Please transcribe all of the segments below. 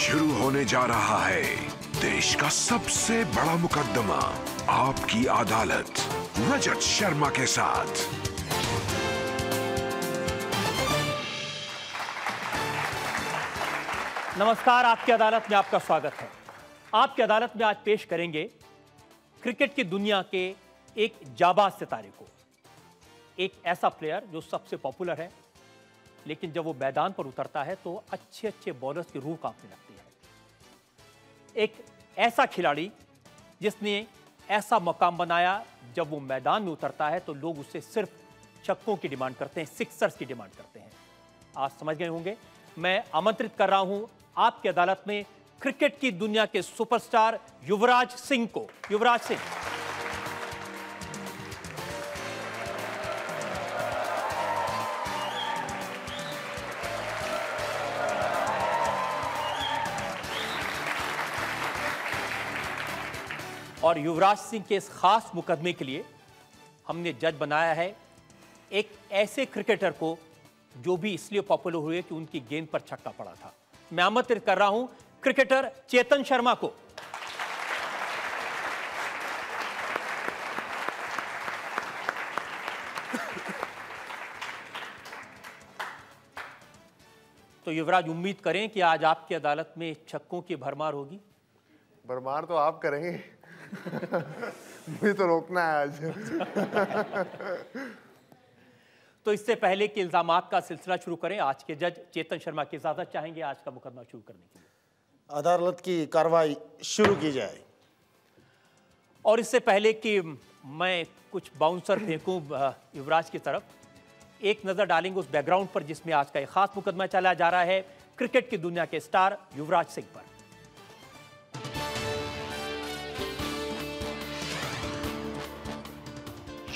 शुरू होने जा रहा है देश का सबसे बड़ा मुकदमा आपकी अदालत रजत शर्मा के साथ नमस्कार आपकी अदालत में आपका स्वागत है आपकी अदालत में आज पेश करेंगे क्रिकेट की दुनिया के एक जाबाज सितारे को एक ऐसा प्लेयर जो सबसे पॉपुलर है लेकिन जब वो मैदान पर उतरता है तो अच्छे अच्छे बॉलर्स की रूह कांपने लगती है एक ऐसा खिलाड़ी जिसने ऐसा मकाम बनाया जब वो मैदान में उतरता है तो लोग उससे सिर्फ छक्कों की डिमांड करते हैं सिक्सर्स की डिमांड करते हैं आप समझ गए होंगे मैं आमंत्रित कर रहा हूं आपकी अदालत में क्रिकेट की दुनिया के सुपरस्टार युवराज सिंह को युवराज सिंह और युवराज सिंह के इस खास मुकदमे के लिए हमने जज बनाया है एक ऐसे क्रिकेटर को जो भी इसलिए पॉपुलर हुए कि उनकी गेंद पर छक्का पड़ा था मैं आमंत्रित कर रहा हूं क्रिकेटर चेतन शर्मा को तो युवराज उम्मीद करें कि आज आपकी अदालत में छक्कों की भरमार होगी भरमार तो आप करेंगे मुझे तो रोकना है आज तो इससे पहले कि इल्जाम का सिलसिला शुरू करें आज के जज चेतन शर्मा की इजाजत चाहेंगे आज का मुकदमा शुरू करने के लिए अदालत की कार्रवाई शुरू की जाए और इससे पहले कि मैं कुछ बाउंसर फेंकूं युवराज की तरफ एक नज़र डालेंगे उस बैकग्राउंड पर जिसमें आज का एक खास मुकदमा चला जा रहा है क्रिकेट की दुनिया के स्टार युवराज सिंह पर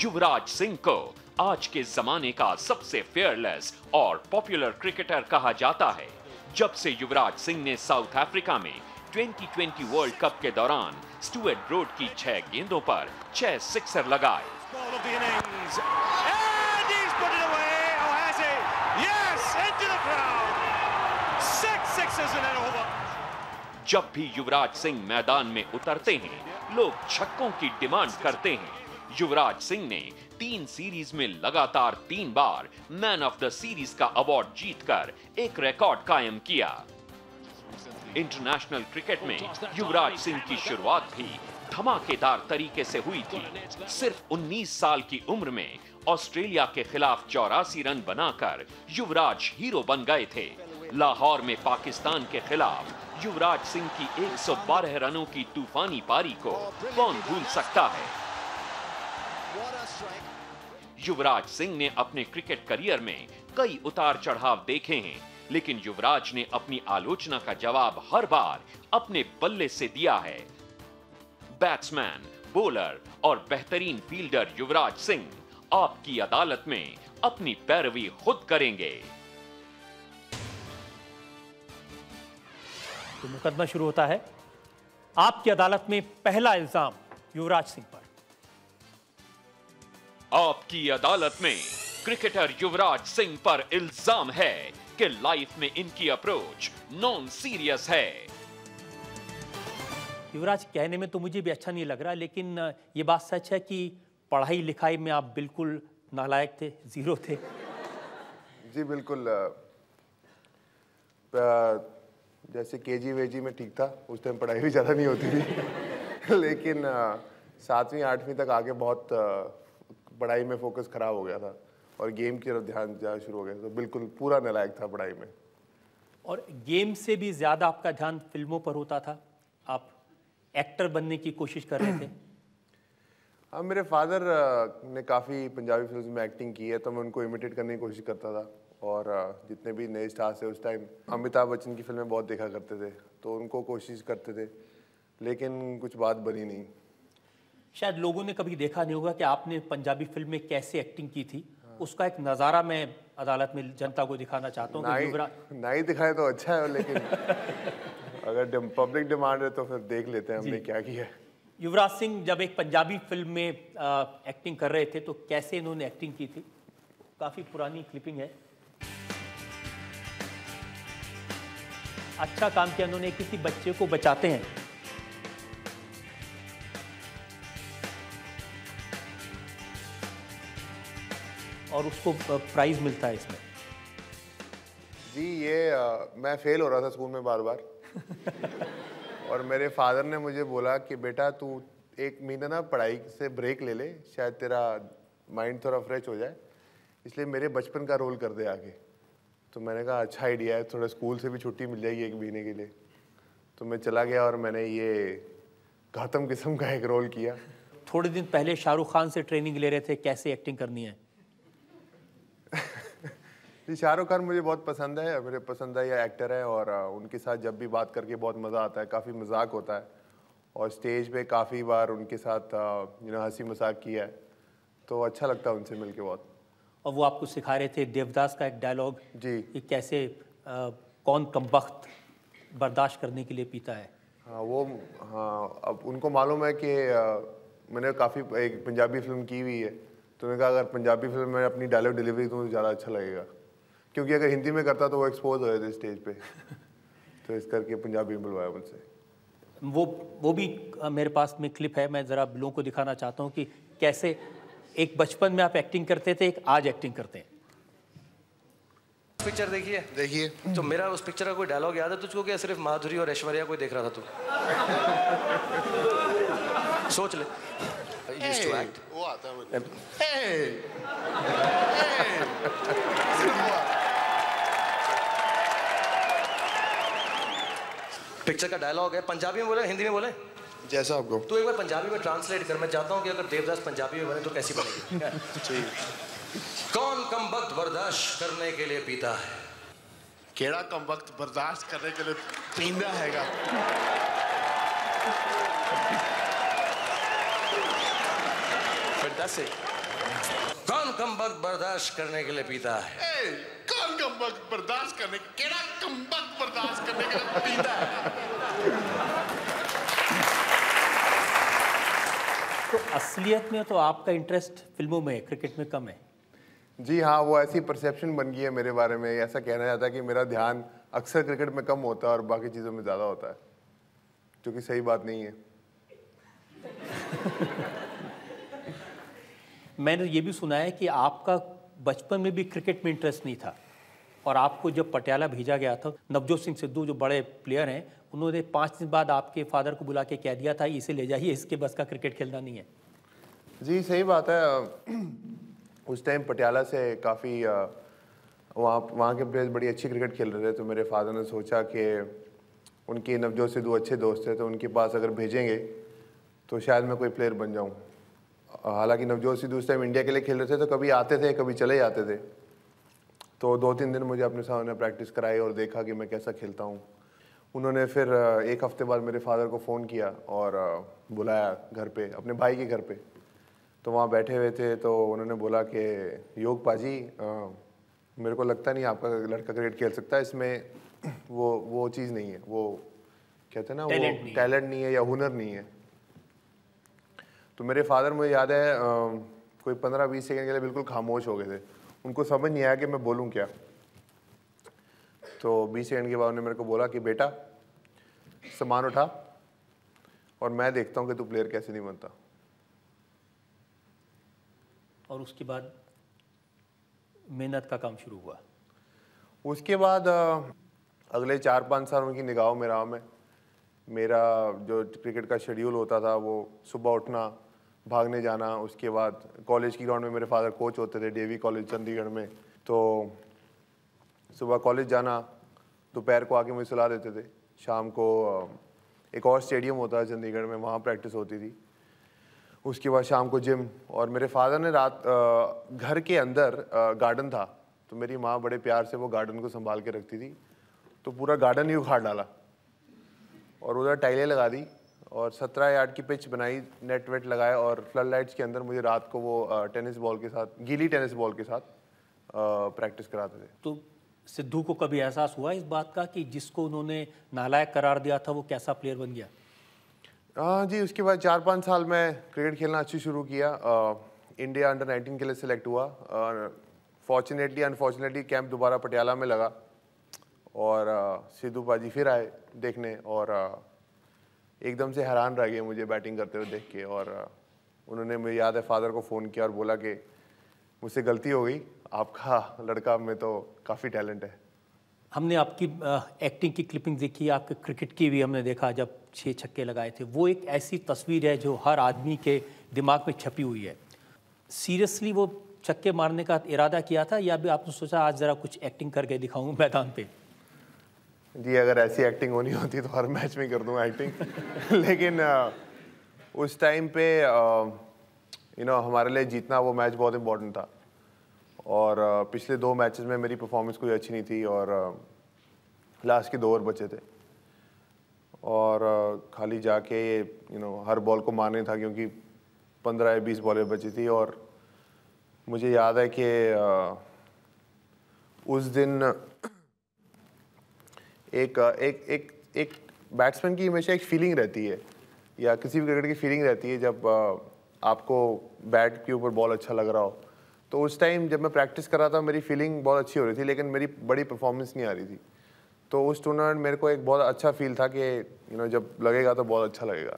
युवराज सिंह को आज के जमाने का सबसे फेयरलेस और पॉपुलर क्रिकेटर कहा जाता है जब से युवराज सिंह ने साउथ अफ्रीका में 2020 वर्ल्ड कप के दौरान स्टुअर्ट ब्रोड की छह गेंदों पर छह सिक्सर लगाए जब भी युवराज सिंह मैदान में उतरते हैं लोग छक्कों की डिमांड करते हैं युवराज सिंह ने तीन सीरीज में लगातार तीन बार मैन ऑफ द सीरीज का अवार्ड जीतकर एक रिकॉर्ड कायम किया इंटरनेशनल क्रिकेट में युवराज सिंह की शुरुआत भी धमाकेदार तरीके से हुई थी सिर्फ 19 साल की उम्र में ऑस्ट्रेलिया के खिलाफ चौरासी रन बनाकर युवराज हीरो बन गए थे लाहौर में पाकिस्तान के खिलाफ युवराज सिंह की 112 रनों की तूफानी पारी को कौन भूल सकता है युवराज सिंह ने अपने क्रिकेट करियर में कई उतार चढ़ाव देखे हैं लेकिन युवराज ने अपनी आलोचना का जवाब हर बार अपने बल्ले से दिया है बैट्समैन बोलर और बेहतरीन फील्डर युवराज सिंह आपकी अदालत में अपनी पैरवी खुद करेंगे तो मुकदमा शुरू होता है आपकी अदालत में पहला इल्जाम युवराज सिंह पर आपकी अदालत में क्रिकेटर युवराज सिंह पर इल्जाम है कि लाइफ में इनकी अप्रोच नॉन सीरियस है युवराज कहने में तो मुझे भी अच्छा नहीं लग रहा लेकिन ये बात सच है कि पढ़ाई लिखाई में आप बिल्कुल नालायक थे जीरो थे जी बिल्कुल जैसे के जी वेजी में ठीक था उस टाइम पढ़ाई भी ज़्यादा नहीं होती थी लेकिन सातवीं आठवीं तक आगे बहुत पढ़ाई में फोकस ख़राब हो गया था और गेम की तरफ ध्यान जाना शुरू हो गया तो बिल्कुल पूरा नलायक था पढ़ाई में और गेम से भी ज़्यादा आपका ध्यान फिल्मों पर होता था आप एक्टर बनने की कोशिश कर रहे थे हाँ मेरे फादर ने काफ़ी पंजाबी फिल्म में एक्टिंग की है तो मैं उनको इमिटेट करने की कोशिश करता था और जितने भी नए स्टार्स थे उस टाइम अमिताभ बच्चन की फिल्में बहुत देखा करते थे तो उनको कोशिश करते थे लेकिन कुछ बात बनी नहीं शायद लोगों ने कभी देखा नहीं होगा कि आपने पंजाबी फिल्म में कैसे एक्टिंग की थी हाँ। उसका एक नज़ारा मैं अदालत में जनता को दिखाना चाहता हूँ नहीं, नहीं दिखाए तो अच्छा है लेकिन अगर पब्लिक डिमांड है तो फिर देख लेते हैं हमने क्या किया युवराज सिंह जब एक पंजाबी फिल्म में आ, एक्टिंग कर रहे थे तो कैसे इन्होंने एक्टिंग की थी काफ़ी पुरानी क्लिपिंग है अच्छा काम किया उन्होंने किसी बच्चे को बचाते हैं और उसको प्राइज़ मिलता है इसमें जी ये आ, मैं फेल हो रहा था स्कूल में बार बार और मेरे फादर ने मुझे बोला कि बेटा तू एक महीना ना पढ़ाई से ब्रेक ले ले शायद तेरा माइंड थोड़ा फ्रेश हो जाए इसलिए मेरे बचपन का रोल कर दे आगे तो मैंने कहा अच्छा आइडिया है थोड़ा स्कूल से भी छुट्टी मिल जाएगी एक महीने के लिए तो मैं चला गया और मैंने ये घातम किस्म का एक रोल किया थोड़े दिन पहले शाहरुख खान से ट्रेनिंग ले रहे थे कैसे एक्टिंग करनी है जी शाहरुख खान मुझे बहुत पसंद है मेरे पसंदीदा एक्टर है और उनके साथ जब भी बात करके बहुत मज़ा आता है काफ़ी मजाक होता है और स्टेज पे काफ़ी बार उनके साथ यू नो हंसी मजाक किया है तो अच्छा लगता है उनसे मिलके बहुत और वो आपको सिखा रहे थे देवदास का एक डायलॉग जी कि कैसे आ, कौन कम वक्त बर्दाश्त करने के लिए पीता है हाँ वो हाँ अब उनको मालूम है कि मैंने काफ़ी एक पंजाबी फिल्म की हुई है तो उन्होंने कहा अगर पंजाबी फिल्म में अपनी डायलॉग डिलीवरी दूँ तो ज़्यादा अच्छा लगेगा क्योंकि अगर हिंदी में करता तो वो एक्सपोज हो जाते स्टेज पे तो इस करके पंजाबी में बुलवाया मुझसे वो वो भी मेरे पास में क्लिप है मैं ज़रा लोगों को दिखाना चाहता हूँ कि कैसे एक बचपन में आप एक्टिंग करते थे एक आज एक्टिंग करते हैं पिक्चर देखिए देखिए तो मेरा उस पिक्चर का कोई डायलॉग याद है तुझको क्या सिर्फ माधुरी और ऐश्वर्या को देख रहा था तू सोच ले वो आता है पिक्चर का डायलॉग है पंजाबी में बोले हिंदी में बोले जैसा आपको तो एक बार पंजाबी में ट्रांसलेट कर मैं चाहता हूँ कि अगर देवदास पंजाबी में बने तो कैसी बनेगी कौन कम वक्त बर्दाश्त करने के लिए पीता है केड़ा कम वक्त बर्दाश्त करने के लिए पीना है फिर कौन कम वक्त बर्दाश्त करने के लिए पीता है ए, कौन कम वक्त बर्दाश्त करने केड़ा कम वक्त बर्दाश्त करने के लिए पीता है तो असलियत में तो आपका इंटरेस्ट फिल्मों में क्रिकेट में कम है जी हाँ वो ऐसी परसेप्शन बन गई है मेरे बारे में ऐसा कहना जाता है कि मेरा ध्यान अक्सर क्रिकेट में कम होता है और बाकी चीज़ों में ज़्यादा होता है जो कि सही बात नहीं है मैंने ये भी सुना है कि आपका बचपन में भी क्रिकेट में इंटरेस्ट नहीं था और आपको जब पटियाला भेजा गया था नवजोत सिंह सिद्धू जो बड़े प्लेयर हैं उन्होंने पाँच दिन बाद आपके फादर को बुला के कह दिया था इसे ले जाइए इसके बस का क्रिकेट खेलना नहीं है जी सही बात है उस टाइम पटियाला से काफ़ी वहाँ वहाँ के प्लेयर्स बड़ी अच्छी क्रिकेट खेल रहे थे तो मेरे फादर ने सोचा कि उनके नवजोत सिद्धू अच्छे दोस्त थे तो उनके पास अगर भेजेंगे तो शायद मैं कोई प्लेयर बन जाऊँ हालांकि नवजोत सिद्धू उस टाइम इंडिया के लिए खेल रहे थे तो कभी आते थे कभी चले जाते थे तो दो तीन दिन मुझे अपने सामने प्रैक्टिस कराई और देखा कि मैं कैसा खेलता हूँ उन्होंने फिर एक हफ्ते बाद मेरे फादर को फ़ोन किया और बुलाया घर पे अपने भाई के घर पे तो वहाँ बैठे हुए थे तो उन्होंने बोला कि योग पाजी मेरे को लगता नहीं आपका लड़का क्रिकेट खेल सकता है इसमें वो वो चीज़ नहीं है वो कहते हैं ना वो टैलेंट नहीं है या हुनर नहीं है तो मेरे फादर मुझे याद है आ, कोई पंद्रह बीस सेकेंड के लिए बिल्कुल खामोश हो गए थे उनको समझ नहीं आया कि मैं बोलूँ क्या तो बीस सेकेंड के बाद उन्होंने मेरे को बोला कि बेटा सामान उठा और मैं देखता हूँ कि तू प्लेयर कैसे नहीं बनता और उसके बाद मेहनत का काम शुरू हुआ उसके बाद अगले चार पाँच साल उनकी निगाहों में रहा मैं मेरा जो क्रिकेट का शेड्यूल होता था वो सुबह उठना भागने जाना उसके बाद कॉलेज की ग्राउंड में मेरे फादर कोच होते थे डेवी कॉलेज चंडीगढ़ में तो सुबह कॉलेज जाना दोपहर को आके मुझे सलाह देते थे शाम को एक और स्टेडियम होता है चंडीगढ़ में वहाँ प्रैक्टिस होती थी उसके बाद शाम को जिम और मेरे फादर ने रात घर के अंदर गार्डन था तो मेरी माँ बड़े प्यार से वो गार्डन को संभाल के रखती थी तो पूरा गार्डन ही उखाड़ डाला और उधर टाइलें लगा दी और सत्रह यार्ड की पिच बनाई नेट वेट लगाया और फ्लड लाइट्स के अंदर मुझे रात को वो टेनिस बॉल के साथ गीली टेनिस बॉल के साथ प्रैक्टिस कराते थे तो सिद्धू को कभी एहसास हुआ इस बात का कि जिसको उन्होंने नालायक करार दिया था वो कैसा प्लेयर बन गया हाँ जी उसके बाद चार पाँच साल में क्रिकेट खेलना अच्छी शुरू किया आ, इंडिया अंडर नाइनटीन के लिए सिलेक्ट हुआ फॉर्चुनेटली अनफॉर्चुनेटली कैंप दोबारा पटियाला में लगा और सिद्धू पाजी फिर आए देखने और आ, एकदम से हैरान रह गए मुझे बैटिंग करते हुए देख के और उन्होंने मुझे याद है फादर को फ़ोन किया और बोला कि मुझसे गलती हो गई आपका लड़का में तो काफ़ी टैलेंट है हमने आपकी आ, एक्टिंग की क्लिपिंग देखी आपके क्रिकेट की भी हमने देखा जब छः छक्के लगाए थे वो एक ऐसी तस्वीर है जो हर आदमी के दिमाग में छपी हुई है सीरियसली वो छक्के मारने का इरादा किया था या भी आपने सोचा आज ज़रा कुछ एक्टिंग करके दिखाऊँ मैदान पे जी अगर ऐसी एक्टिंग होनी होती तो हर मैच में कर दूंगा एक्टिंग लेकिन उस टाइम पे यू नो हमारे लिए जीतना वो मैच बहुत इम्पोर्टेंट था और पिछले दो मैचेस में मेरी परफॉर्मेंस कोई अच्छी नहीं थी और लास्ट के दो ओवर बचे थे और खाली जाके ये यू नो हर बॉल को मारने था क्योंकि पंद्रह या बीस बॉलें बची थी और मुझे याद है कि उस दिन एक एक एक एक बैट्समैन की हमेशा एक फीलिंग रहती है या किसी भी क्रिकेट की फीलिंग रहती है जब आपको बैट के ऊपर बॉल अच्छा लग रहा हो तो उस टाइम जब मैं प्रैक्टिस कर रहा था मेरी फीलिंग बहुत अच्छी हो रही थी लेकिन मेरी बड़ी परफॉर्मेंस नहीं आ रही थी तो उस टूर्नामेंट मेरे को एक बहुत अच्छा फील था कि यू नो जब लगेगा तो बहुत अच्छा लगेगा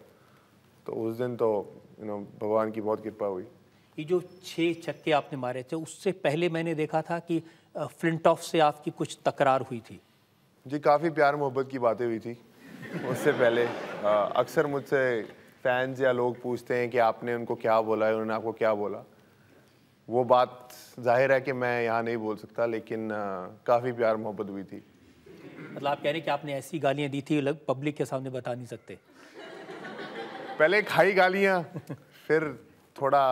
तो उस दिन तो यू नो भगवान की बहुत कृपा हुई ये जो छः छक्के आपने मारे थे उससे पहले मैंने देखा था कि फ्लिंट ऑफ से आपकी कुछ तकरार हुई थी जी काफ़ी प्यार मोहब्बत की बातें हुई थी उससे पहले अक्सर मुझसे फैंस या लोग पूछते हैं कि आपने उनको क्या बोला है उन्होंने आपको क्या बोला वो बात जाहिर है कि मैं यहाँ नहीं बोल सकता लेकिन काफ़ी प्यार मोहब्बत हुई थी मतलब आप कह रहे हैं कि आपने ऐसी गालियाँ दी थी लग पब्लिक के सामने बता नहीं सकते पहले खाई गालियाँ फिर थोड़ा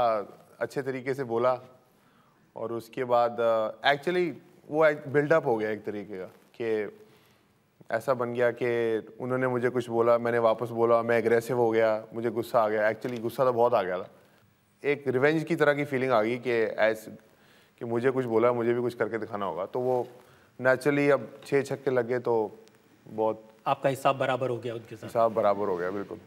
अच्छे तरीके से बोला और उसके बाद एक्चुअली वो बिल्डअप हो गया एक तरीके का कि ऐसा बन गया कि उन्होंने मुझे कुछ बोला मैंने वापस बोला मैं एग्रेसिव हो गया मुझे गुस्सा आ गया एक्चुअली गुस्सा तो बहुत आ गया था एक रिवेंज की तरह की फीलिंग आ गई कि एज कि मुझे कुछ बोला मुझे भी कुछ करके दिखाना होगा तो वो नेचुरली अब छः छक्के लग गए तो बहुत आपका हिसाब बराबर हो गया उनके साथ हिसाब बराबर हो गया बिल्कुल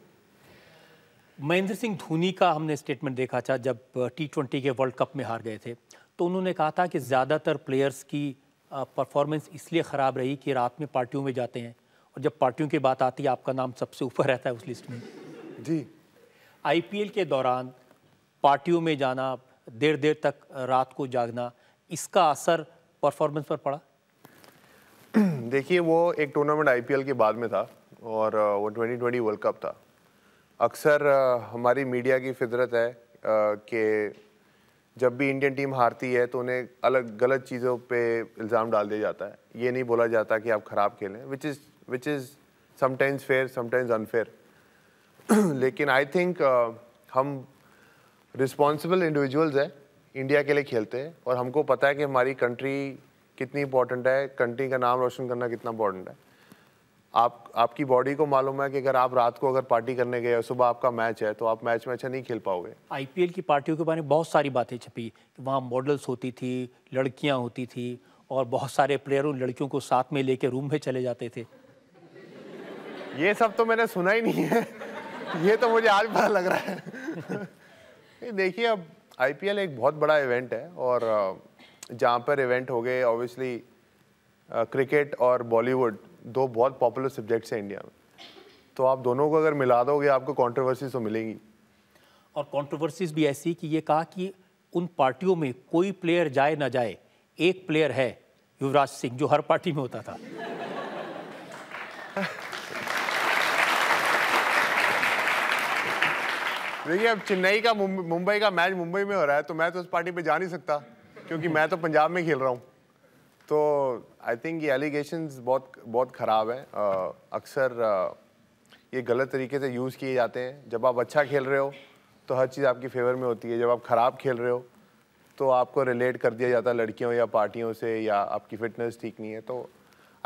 महेंद्र सिंह धोनी का हमने स्टेटमेंट देखा था जब टी ट्वेंटी के वर्ल्ड कप में हार गए थे तो उन्होंने कहा था कि ज़्यादातर प्लेयर्स की परफॉर्मेंस इसलिए ख़राब रही कि रात में पार्टियों में जाते हैं और जब पार्टियों की बात आती है आपका नाम सबसे ऊपर रहता है उस लिस्ट में जी आई के दौरान पार्टियों में जाना देर देर तक रात को जागना इसका असर परफॉर्मेंस पर पड़ा देखिए वो एक टूर्नामेंट आईपीएल के बाद में था और वो 2020 वर्ल्ड कप था अक्सर हमारी मीडिया की फितरत है कि जब भी इंडियन टीम हारती है तो उन्हें अलग गलत चीज़ों पे इल्ज़ाम डाल दिया जाता है ये नहीं बोला जाता कि आप ख़राब खेलें which is which is sometimes fair sometimes unfair लेकिन आई थिंक uh, हम रिस्पॉन्सिबल इंडिविजुअल्स हैं इंडिया के लिए खेलते हैं और हमको पता है कि हमारी कंट्री कितनी इंपॉर्टेंट है कंट्री का नाम रोशन करना कितना इंपॉर्टेंट है आप आपकी बॉडी को मालूम है कि अगर आप रात को अगर पार्टी करने गए सुबह आपका मैच है तो आप मैच में अच्छा नहीं खेल पाओगे आईपीएल की पार्टियों के बारे में बहुत सारी बातें छपी वहाँ मॉडल्स होती थी लड़कियाँ होती थी और बहुत सारे प्लेयर उन लड़कियों को साथ में लेके रूम में चले जाते थे ये सब तो मैंने सुना ही नहीं है ये तो मुझे आज पता लग रहा है देखिए अब आई एक बहुत बड़ा इवेंट है और जहाँ पर इवेंट हो गए ऑब्वियसली क्रिकेट और बॉलीवुड दो बहुत पॉपुलर सब्जेक्ट्स हैं इंडिया में तो आप दोनों को अगर मिला दोगे आपको कॉन्ट्रोवर्सीज तो मिलेंगी और कॉन्ट्रोवर्सीज भी ऐसी कि ये कहा कि उन पार्टियों में कोई प्लेयर जाए ना जाए एक प्लेयर है युवराज सिंह जो हर पार्टी में होता था देखिए अब चेन्नई का मुंबई का मैच मुंबई में हो रहा है तो मैं तो उस पार्टी पे जा नहीं सकता क्योंकि मैं तो पंजाब में खेल रहा हूँ तो आई थिंक ये एलिगेशन बहुत बहुत ख़राब है uh, अक्सर uh, ये गलत तरीके से यूज़ किए जाते हैं जब आप अच्छा खेल रहे हो तो हर चीज़ आपकी फेवर में होती है जब आप ख़राब खेल रहे हो तो आपको रिलेट कर दिया जाता है लड़कियों या पार्टियों से या आपकी फिटनेस ठीक नहीं है तो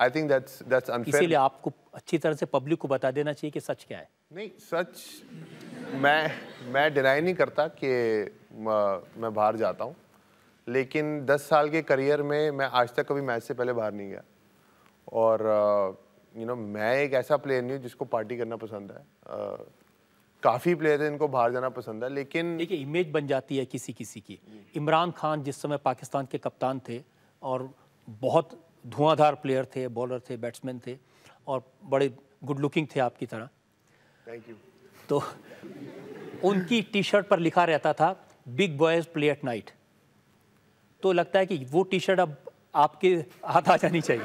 I think that's that's unfair इसीलिए आपको अच्छी तरह से पब्लिक को बता देना चाहिए कि सच क्या है नहीं सच मैं मैं डिनाई नहीं करता कि मैं बाहर जाता हूँ लेकिन 10 साल के करियर में मैं आज तक कभी मैच से पहले बाहर नहीं गया और you uh, know you know, मैं एक ऐसा प्लेयर नहीं हूँ जिसको पार्टी करना पसंद है uh, काफ़ी प्लेयर हैं इनको बाहर जाना पसंद है लेकिन देखिए इमेज बन जाती है किसी किसी की इमरान खान जिस समय पाकिस्तान के कप्तान थे और बहुत धुआंधार प्लेयर थे बॉलर थे बैट्समैन थे और बड़े गुड लुकिंग थे आपकी तरह थैंक यू तो उनकी टी शर्ट पर लिखा रहता था big boys play at night तो लगता है कि वो टी शर्ट अब आपके हाथ आ जानी चाहिए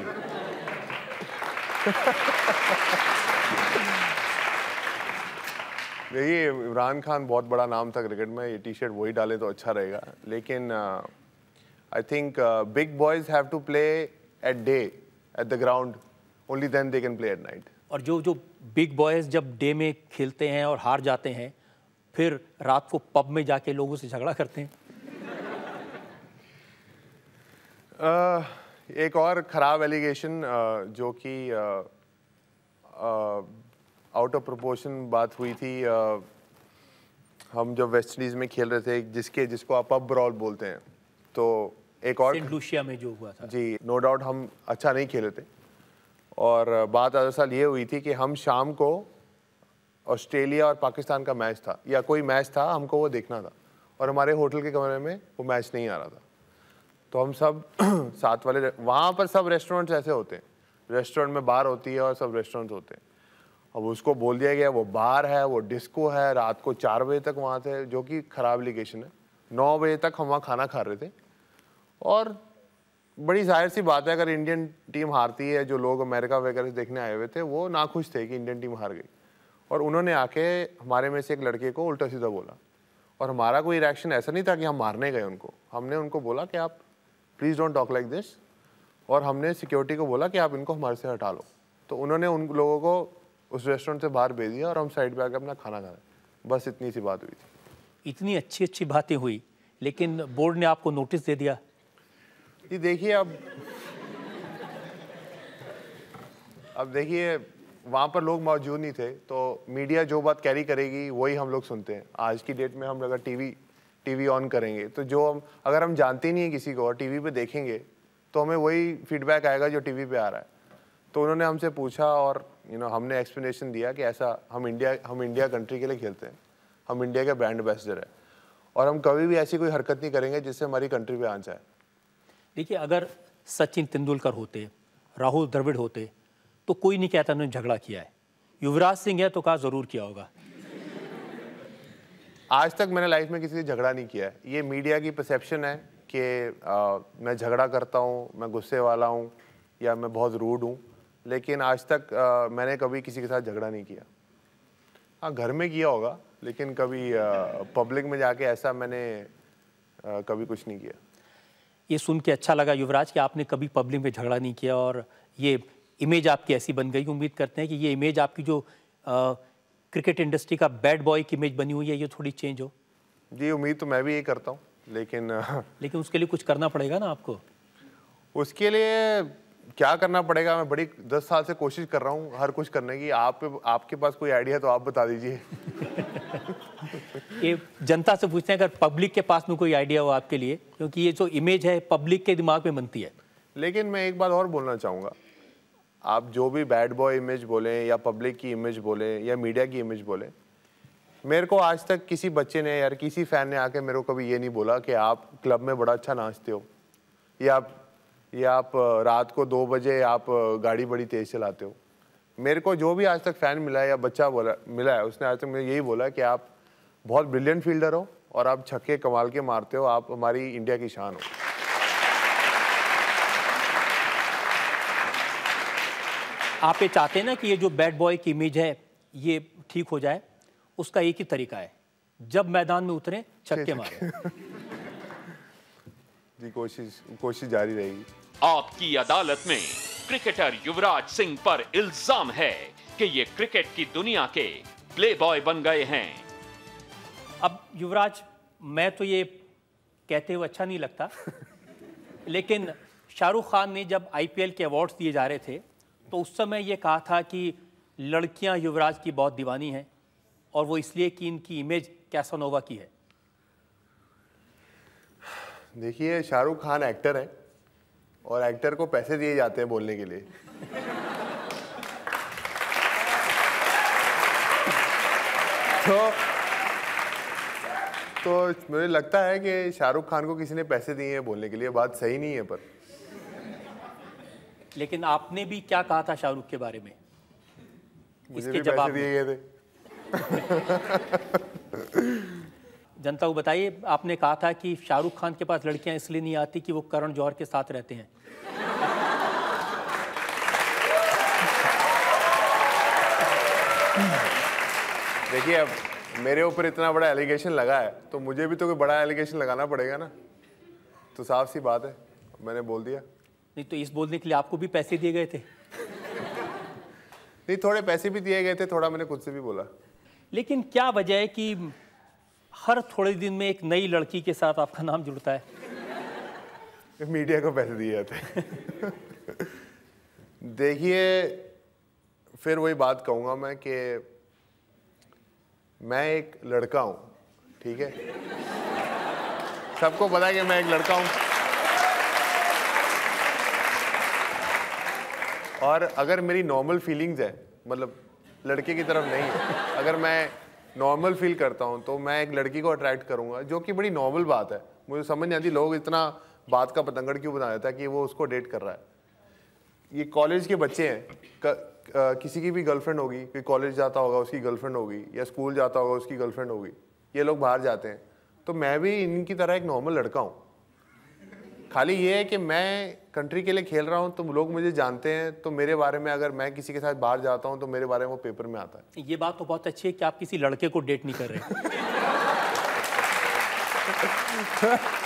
देखिए इमरान खान बहुत बड़ा नाम था क्रिकेट में ये टी शर्ट वही डाले तो अच्छा रहेगा लेकिन I think big boys have to play at day at the ground only then they can play at night और जो जो बिग बॉयज जब डे में खेलते हैं और हार जाते हैं फिर रात को पब में जाके लोगों से झगड़ा करते हैं एक और ख़राब एलिगेशन जो कि आउट ऑफ प्रोपोर्शन बात हुई थी आ, हम जब वेस्ट इंडीज़ में खेल रहे थे जिसके जिसको आप अब ब्रॉल बोलते हैं तो एक और लूशिया में जो हुआ था जी नो no डाउट हम अच्छा नहीं खेले थे और बात दरअसल ये हुई थी कि हम शाम को ऑस्ट्रेलिया और पाकिस्तान का मैच था या कोई मैच था हमको वो देखना था और हमारे होटल के कमरे में वो मैच नहीं आ रहा था तो हम सब साथ वाले वहाँ पर सब रेस्टोरेंट्स ऐसे होते हैं रेस्टोरेंट में बार होती है और सब रेस्टोरेंट्स होते हैं अब उसको बोल दिया गया वो बार है वो डिस्को है रात को चार बजे तक वहाँ थे जो कि ख़राब लिकेशन है नौ बजे तक हम वहाँ खाना खा रहे थे और बड़ी जाहिर सी बात है अगर इंडियन टीम हारती है जो लोग अमेरिका वगैरह से देखने आए हुए थे वो नाखुश थे कि इंडियन टीम हार गई और उन्होंने आके हमारे में से एक लड़के को उल्टा सीधा बोला और हमारा कोई रिएक्शन ऐसा नहीं था कि हम मारने गए उनको हमने उनको बोला कि आप please don't talk like this और हमने सिक्योरिटी को बोला कि आप इनको हमारे से हटा लो तो उन्होंने उन लोगों को उस रेस्टोरेंट से बाहर भेज दिया और हम साइड पे आकर अपना खाना खा रहे बस इतनी सी बात हुई थी इतनी अच्छी अच्छी बातें हुई लेकिन बोर्ड ने आपको नोटिस दे दिया जी देखिए अब अब देखिए वहाँ पर लोग मौजूद नहीं थे तो मीडिया जो बात कैरी करेगी वही हम लोग सुनते हैं आज की डेट में हम अगर टीवी टीवी ऑन करेंगे तो जो हम अगर हम जानते नहीं हैं किसी को और टीवी पे देखेंगे तो हमें वही फीडबैक आएगा जो टीवी पे आ रहा है तो उन्होंने हमसे पूछा और यू you नो know, हमने एक्सप्लेनेशन दिया कि ऐसा हम इंडिया हम इंडिया कंट्री के लिए खेलते हैं हम इंडिया के ब्रांड एम्बेसडर है और हम कभी भी ऐसी कोई हरकत नहीं करेंगे जिससे हमारी कंट्री पर आ जाए देखिए अगर सचिन तेंदुलकर होते राहुल द्रविड़ होते तो कोई नहीं कहता उन्होंने झगड़ा किया है युवराज सिंह है तो कहा ज़रूर किया होगा आज तक मैंने लाइफ में किसी से झगड़ा नहीं किया है ये मीडिया की परसेप्शन है कि मैं झगड़ा करता हूँ मैं गुस्से वाला हूँ या मैं बहुत रूड हूँ लेकिन आज तक आ, मैंने कभी किसी के साथ झगड़ा नहीं किया हाँ घर में किया होगा लेकिन कभी आ, पब्लिक में जाके ऐसा मैंने आ, कभी कुछ नहीं किया ये सुन के अच्छा लगा युवराज कि आपने कभी पब्लिक में झगड़ा नहीं किया और ये इमेज आपकी ऐसी बन गई उम्मीद करते हैं कि ये इमेज आपकी जो क्रिकेट इंडस्ट्री का बैड बॉय की इमेज बनी हुई है ये थोड़ी चेंज हो जी उम्मीद तो मैं भी ये करता हूँ लेकिन लेकिन उसके लिए कुछ करना पड़ेगा ना आपको उसके लिए क्या करना पड़ेगा मैं बड़ी दस साल से कोशिश कर रहा हूँ हर कुछ करने की आप आपके पास कोई आइडिया तो आप बता दीजिए ये जनता से पूछते हैं अगर पब्लिक के पास में कोई आइडिया हो आपके लिए क्योंकि ये जो इमेज है पब्लिक के दिमाग में बनती है लेकिन मैं एक बात और बोलना चाहूँगा आप जो भी बैड बॉय इमेज बोलें या पब्लिक की इमेज बोलें या मीडिया की इमेज बोलें मेरे को आज तक किसी बच्चे ने यार किसी फैन ने आके मेरे को कभी ये नहीं बोला कि आप क्लब में बड़ा अच्छा नाचते हो या आप या आप रात को दो बजे आप गाड़ी बड़ी तेज़ चलाते हो मेरे को जो भी आज तक फ़ैन मिला है या बच्चा बोला मिला है उसने आज तक मुझे यही बोला कि आप बहुत ब्रिलियंट फील्डर हो और आप छक्के कमाल के मारते हो आप हमारी इंडिया की शान हो आप ये चाहते हैं ना कि ये जो बैड बॉय की इमेज है ये ठीक हो जाए उसका एक ही तरीका है जब मैदान में उतरे छक्के मारे जी कोशिश कोशिश जारी रहेगी आपकी अदालत में क्रिकेटर युवराज सिंह पर इल्जाम है कि ये क्रिकेट की दुनिया के प्ले बॉय बन गए हैं अब युवराज मैं तो ये कहते हुए अच्छा नहीं लगता लेकिन शाहरुख खान ने जब आईपीएल के अवार्ड्स दिए जा रहे थे तो उस समय ये कहा था कि लड़कियां युवराज की बहुत दीवानी हैं और वो इसलिए कि इनकी इमेज कैसानोवा की है देखिए शाहरुख खान एक्टर है और एक्टर को पैसे दिए जाते हैं बोलने के लिए तो तो मुझे लगता है कि शाहरुख खान को किसी ने पैसे दिए हैं बोलने के लिए बात सही नहीं है पर लेकिन आपने भी क्या कहा था शाहरुख के बारे में इसके जवाब दिए गए थे जनता को बताइए आपने कहा था कि शाहरुख खान के पास लड़कियां इसलिए नहीं आती कि वो करण जौहर के साथ रहते हैं देखिए अब मेरे ऊपर इतना बड़ा एलिगेशन लगा है तो मुझे भी तो कोई बड़ा एलिगेशन लगाना पड़ेगा ना तो साफ सी बात है मैंने बोल दिया नहीं तो इस बोलने के लिए आपको भी पैसे दिए गए थे नहीं थोड़े पैसे भी दिए गए थे थोड़ा मैंने खुद से भी बोला लेकिन क्या वजह है कि हर थोड़े दिन में एक नई लड़की के साथ आपका नाम जुड़ता है मीडिया को पैसे दिए जाते देखिए फिर वही बात कहूँगा मैं कि मैं एक लड़का हूँ ठीक है सबको पता है कि मैं एक लड़का हूँ और अगर मेरी नॉर्मल फीलिंग्स है मतलब लड़के की तरफ नहीं है अगर मैं नॉर्मल फील करता हूँ तो मैं एक लड़की को अट्रैक्ट करूँगा जो कि बड़ी नॉर्मल बात है मुझे समझ नहीं आती लोग इतना बात का पतंगड़ क्यों बना देता है कि वो उसको डेट कर रहा है ये कॉलेज के बच्चे हैं किसी की भी गर्लफ्रेंड होगी कोई कॉलेज जाता होगा उसकी गर्लफ्रेंड होगी या स्कूल जाता होगा उसकी गर्लफ्रेंड होगी ये लोग बाहर जाते हैं तो मैं भी इनकी तरह एक नॉर्मल लड़का हूँ खाली ये है कि मैं कंट्री के लिए खेल रहा हूँ तो लोग मुझे जानते हैं तो मेरे बारे में अगर मैं किसी के साथ बाहर जाता हूँ तो मेरे बारे में वो पेपर में आता है ये बात तो बहुत अच्छी है कि आप किसी लड़के को डेट नहीं कर रहे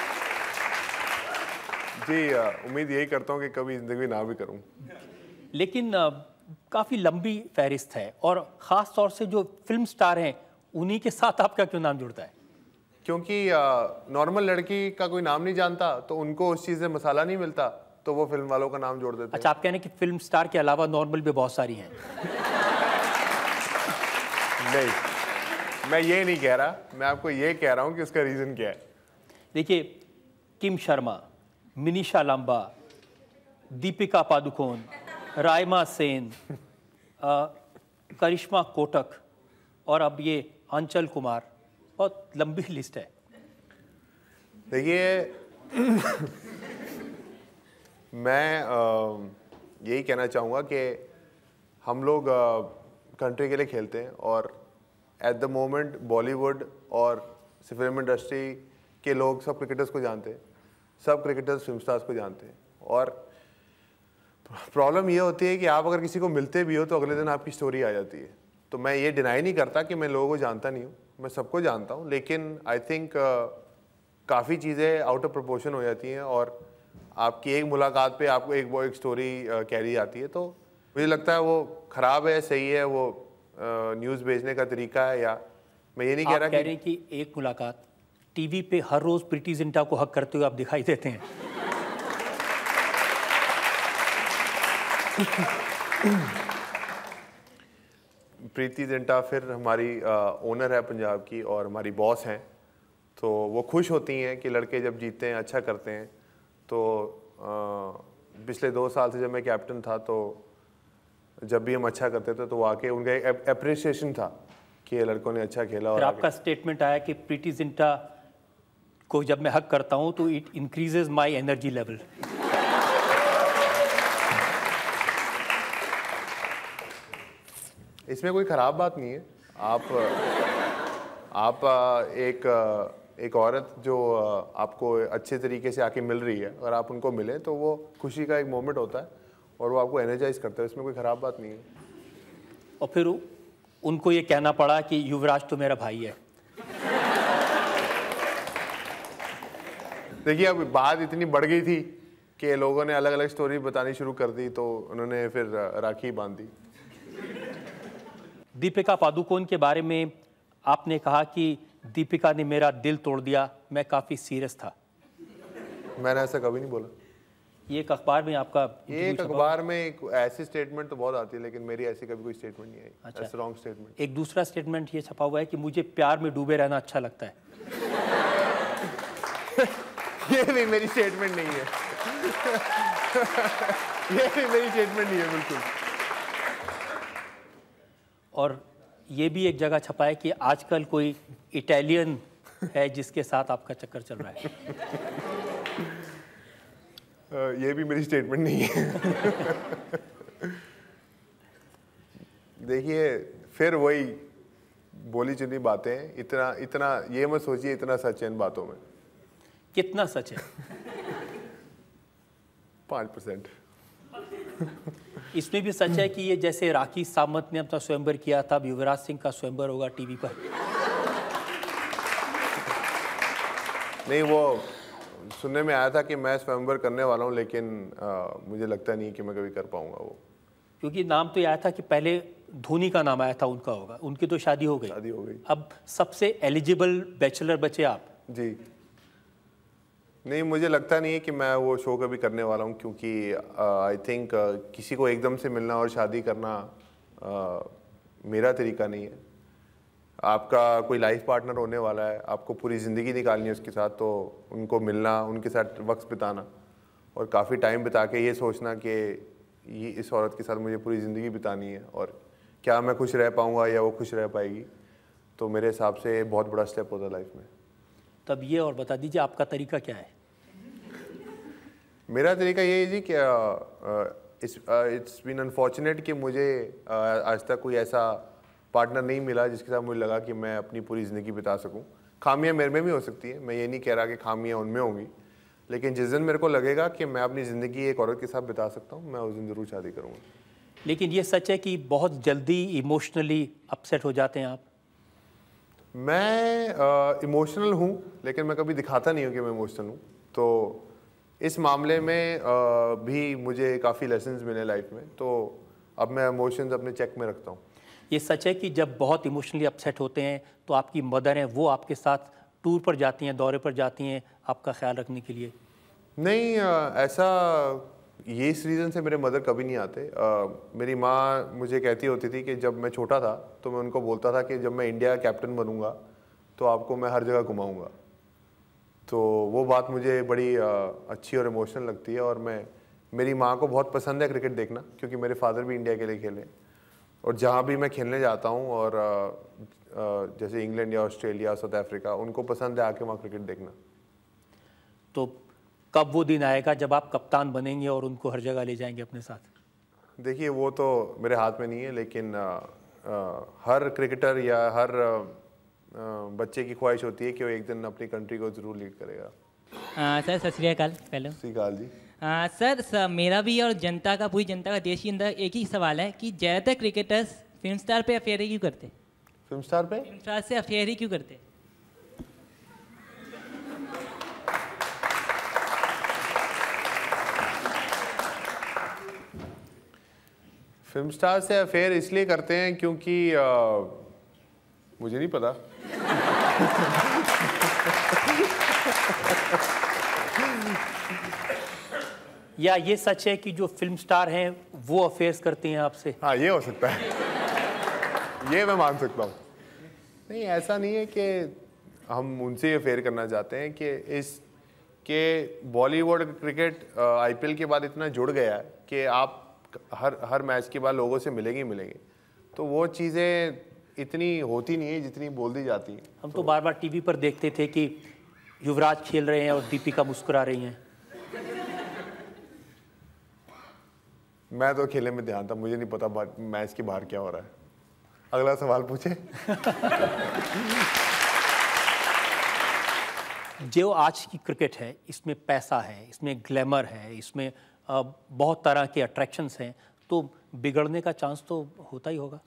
जी उम्मीद यही करता हूँ कि कभी ज़िंदगी ना भी करूँ लेकिन काफ़ी लंबी फहरिस्त है और ख़ास तौर से जो फिल्म स्टार हैं उन्हीं के साथ आपका क्यों नाम जुड़ता है क्योंकि नॉर्मल लड़की का कोई नाम नहीं जानता तो उनको उस चीज़ में मसाला नहीं मिलता तो वो फिल्म वालों का नाम जोड़ देते अच्छा आप कहने की फिल्म स्टार के अलावा नॉर्मल भी बहुत सारी हैं नहीं मैं ये नहीं कह रहा मैं आपको ये कह रहा हूँ कि उसका रीज़न क्या है देखिए किम शर्मा मिनीशा लाम्बा दीपिका पादुकोण रायमा सेन करिश्मा कोटक और अब ये आंचल कुमार बहुत लंबी लिस्ट है देखिए मैं यही कहना चाहूँगा कि हम लोग कंट्री के लिए खेलते हैं और एट द मोमेंट बॉलीवुड और फिल्म इंडस्ट्री के लोग सब क्रिकेटर्स को जानते हैं सब क्रिकेटर्स फिल्म स्टार्स को जानते हैं और प्रॉब्लम यह होती है कि आप अगर किसी को मिलते भी हो तो अगले दिन आपकी स्टोरी आ जाती है तो मैं ये डिनाई नहीं करता कि मैं लोगों को जानता नहीं हूँ मैं सबको जानता हूँ लेकिन आई थिंक काफ़ी चीज़ें आउट ऑफ प्रपोर्शन हो जाती हैं और आपकी एक मुलाकात पे आपको एक वो एक स्टोरी कैरी जाती है तो मुझे लगता है वो ख़राब है सही है वो न्यूज़ uh, भेजने का तरीका है या मैं ये नहीं कह रहा कह रहे कि एक मुलाकात टीवी पे हर रोज़ प्रीति जिंटा को हक करते हुए आप दिखाई देते हैं प्रीति जिंटा फिर हमारी ओनर है पंजाब की और हमारी बॉस हैं तो वो खुश होती हैं कि लड़के जब जीतते हैं अच्छा करते हैं तो आ, पिछले दो साल से जब मैं कैप्टन था तो जब भी हम अच्छा करते थे तो आके उनका एक अप्रिसिएशन था कि ये लड़कों ने अच्छा खेला और आपका स्टेटमेंट आया कि प्रीति जिंटा को जब मैं हक करता हूँ तो it increases my energy level इसमें कोई ख़राब बात नहीं है आप आप एक एक औरत जो आपको अच्छे तरीके से आके मिल रही है और आप उनको मिले तो वो खुशी का एक मोमेंट होता है और वो आपको एनर्जाइज करता है इसमें कोई ख़राब बात नहीं है और फिर उनको ये कहना पड़ा कि युवराज तो मेरा भाई है देखिए अब बात इतनी बढ़ गई थी कि लोगों ने अलग अलग स्टोरी बतानी शुरू कर दी तो उन्होंने फिर राखी बांध दी दीपिका पादुकोण के बारे में आपने कहा कि दीपिका ने मेरा दिल तोड़ दिया मैं काफ़ी सीरियस था मैंने ऐसा कभी नहीं बोला ये एक अखबार में आपका एक अखबार में एक ऐसी स्टेटमेंट तो बहुत आती है लेकिन मेरी ऐसी कभी कोई स्टेटमेंट नहीं आई अच्छा रॉन्ग स्टेटमेंट एक दूसरा स्टेटमेंट ये छपा हुआ है कि मुझे प्यार में डूबे रहना अच्छा लगता है ये भी मेरी स्टेटमेंट नहीं है ये भी मेरी स्टेटमेंट नहीं है बिल्कुल और ये भी एक जगह छपा है कि आजकल कोई इटालियन है जिसके साथ आपका चक्कर चल रहा है ये भी मेरी स्टेटमेंट नहीं है देखिए फिर वही बोली चुनी बातें इतना इतना ये मत सोचिए इतना सच है इन बातों में कितना सच है पाँच परसेंट इसमें भी सच है हम्म। कि ये जैसे राखी सामंत ने अपना स्वयंवर किया था अब युवराज सिंह का स्वयंवर होगा टीवी पर नहीं वो सुनने में आया था कि मैं स्वयंवर करने वाला हूँ लेकिन आ, मुझे लगता नहीं कि मैं कभी कर पाऊंगा वो क्योंकि नाम तो आया था कि पहले धोनी का नाम आया था उनका होगा उनकी तो शादी हो गई शादी हो गई अब सबसे एलिजिबल बैचलर बचे आप जी नहीं मुझे लगता नहीं है कि मैं वो शो कभी करने वाला हूँ क्योंकि आई uh, थिंक uh, किसी को एकदम से मिलना और शादी करना uh, मेरा तरीका नहीं है आपका कोई लाइफ पार्टनर होने वाला है आपको पूरी ज़िंदगी निकालनी है उसके साथ तो उनको मिलना उनके साथ वक्त बिताना और काफ़ी टाइम बिता के ये सोचना कि ये इस औरत के साथ मुझे पूरी ज़िंदगी बितानी है और क्या मैं खुश रह पाऊँगा या वो खुश रह पाएगी तो मेरे हिसाब से बहुत बड़ा स्टेप होता है लाइफ में तब ये और बता दीजिए आपका तरीका क्या है मेरा तरीका ये है जी कि इट्स बीन अनफॉर्चुनेट कि मुझे uh, आज तक कोई ऐसा पार्टनर नहीं मिला जिसके साथ मुझे लगा कि मैं अपनी पूरी ज़िंदगी बिता सकूं खामियां मेरे में भी हो सकती है मैं ये नहीं कह रहा कि खामियां उनमें होंगी लेकिन जिस दिन मेरे को लगेगा कि मैं अपनी ज़िंदगी एक औरत के साथ बिता सकता हूँ मैं उस दिन ज़रूर शादी करूँगा लेकिन ये सच है कि बहुत जल्दी इमोशनली अपसेट हो जाते हैं आप मैं इमोशनल हूँ लेकिन मैं कभी दिखाता नहीं हूँ कि मैं इमोशनल हूँ तो इस मामले में आ, भी मुझे काफ़ी लेसन मिले लाइफ में तो अब मैं इमोशंस अपने चेक में रखता हूँ ये सच है कि जब बहुत इमोशनली अपसेट होते हैं तो आपकी मदर हैं वो आपके साथ टूर पर जाती हैं दौरे पर जाती हैं आपका ख्याल रखने के लिए नहीं आ, ऐसा ये इस रीज़न से मेरे मदर कभी नहीं आते आ, मेरी माँ मुझे कहती होती थी कि जब मैं छोटा था तो मैं उनको बोलता था कि जब मैं इंडिया कैप्टन बनूँगा तो आपको मैं हर जगह घुमाऊँगा तो वो बात मुझे बड़ी आ, अच्छी और इमोशनल लगती है और मैं मेरी माँ को बहुत पसंद है क्रिकेट देखना क्योंकि मेरे फादर भी इंडिया के लिए खेले और जहाँ भी मैं खेलने जाता हूँ और आ, जैसे इंग्लैंड या ऑस्ट्रेलिया साउथ अफ्रीका उनको पसंद है आके वहाँ क्रिकेट देखना तो कब वो दिन आएगा जब आप कप्तान बनेंगे और उनको हर जगह ले जाएंगे अपने साथ देखिए वो तो मेरे हाथ में नहीं है लेकिन आ, आ, हर क्रिकेटर या हर आ, बच्चे की ख्वाहिश होती है कि वो एक दिन अपनी कंट्री को ज़रूर लीड करेगा आ, सर सत श्रीकाल पहले श्रीकाल जी आ, सर, मेरा भी और जनता का पूरी जनता का देश के अंदर एक ही सवाल है कि ज़्यादातर क्रिकेटर्स फिल्म स्टार पर अफेयर ही क्यों करते फिल्म स्टार पे फिल्म स्टार से अफेयर ही क्यों करते फिल्म स्टार से अफेयर इसलिए करते हैं क्योंकि आ, मुझे नहीं पता या ये सच है कि जो फिल्म स्टार हैं वो अफेयर्स करते हैं आपसे हाँ ये हो सकता है ये मैं मान सकता हूँ नहीं ऐसा नहीं है कि हम उनसे अफेयर करना चाहते हैं कि इस के बॉलीवुड क्रिकेट आईपीएल के बाद इतना जुड़ गया है कि आप हर हर मैच के बाद लोगों से मिलेंगे मिलेंगे तो वो चीज़ें इतनी होती नहीं है जितनी बोल दी जाती है हम तो, तो बार बार टीवी पर देखते थे कि युवराज खेल रहे हैं और दीपिका मुस्कुरा रही हैं मैं तो खेले में ध्यान था मुझे नहीं पता मैच के बाहर क्या हो रहा है अगला सवाल पूछे जो आज की क्रिकेट है इसमें पैसा है इसमें ग्लैमर है इसमें बहुत तरह के अट्रैक्शंस हैं तो बिगड़ने का चांस तो होता ही होगा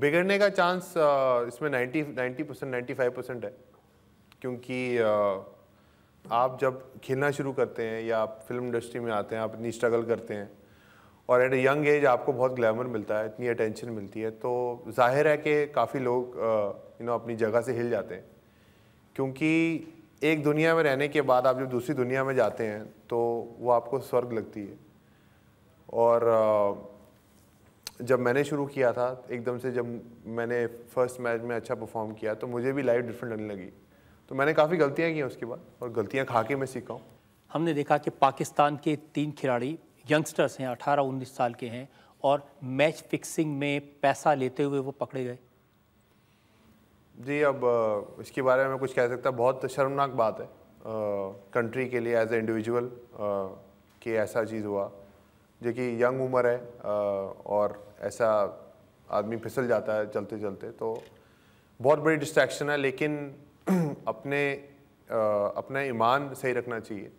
बिगड़ने का चांस इसमें 90 90 परसेंट नाइन्टी फाइव परसेंट है क्योंकि आप जब खेलना शुरू करते हैं या आप फिल्म इंडस्ट्री में आते हैं आप इतनी स्ट्रगल करते हैं और एट यंग एज आपको बहुत ग्लैमर मिलता है इतनी अटेंशन मिलती है तो जाहिर है कि काफ़ी लोग यू नो अपनी जगह से हिल जाते हैं क्योंकि एक दुनिया में रहने के बाद आप जब दूसरी दुनिया में जाते हैं तो वो आपको स्वर्ग लगती है और जब मैंने शुरू किया था एकदम से जब मैंने फर्स्ट मैच में अच्छा परफॉर्म किया तो मुझे भी लाइफ डिफरेंट लगने लगी तो मैंने काफ़ी गलतियाँ की उसके बाद और गलतियाँ खा के मैं सीखा हूँ हमने देखा कि पाकिस्तान के तीन खिलाड़ी यंगस्टर्स हैं अठारह उन्नीस साल के हैं और मैच फिक्सिंग में पैसा लेते हुए वो पकड़े गए जी अब इसके बारे में कुछ कह सकता बहुत शर्मनाक बात है कंट्री के लिए एज ए इंडिविजुअल कि ऐसा चीज़ हुआ जो कि यंग उम्र है और ऐसा आदमी फिसल जाता है चलते चलते तो बहुत बड़ी डिस्ट्रैक्शन है लेकिन अपने uh, अपना ईमान सही रखना चाहिए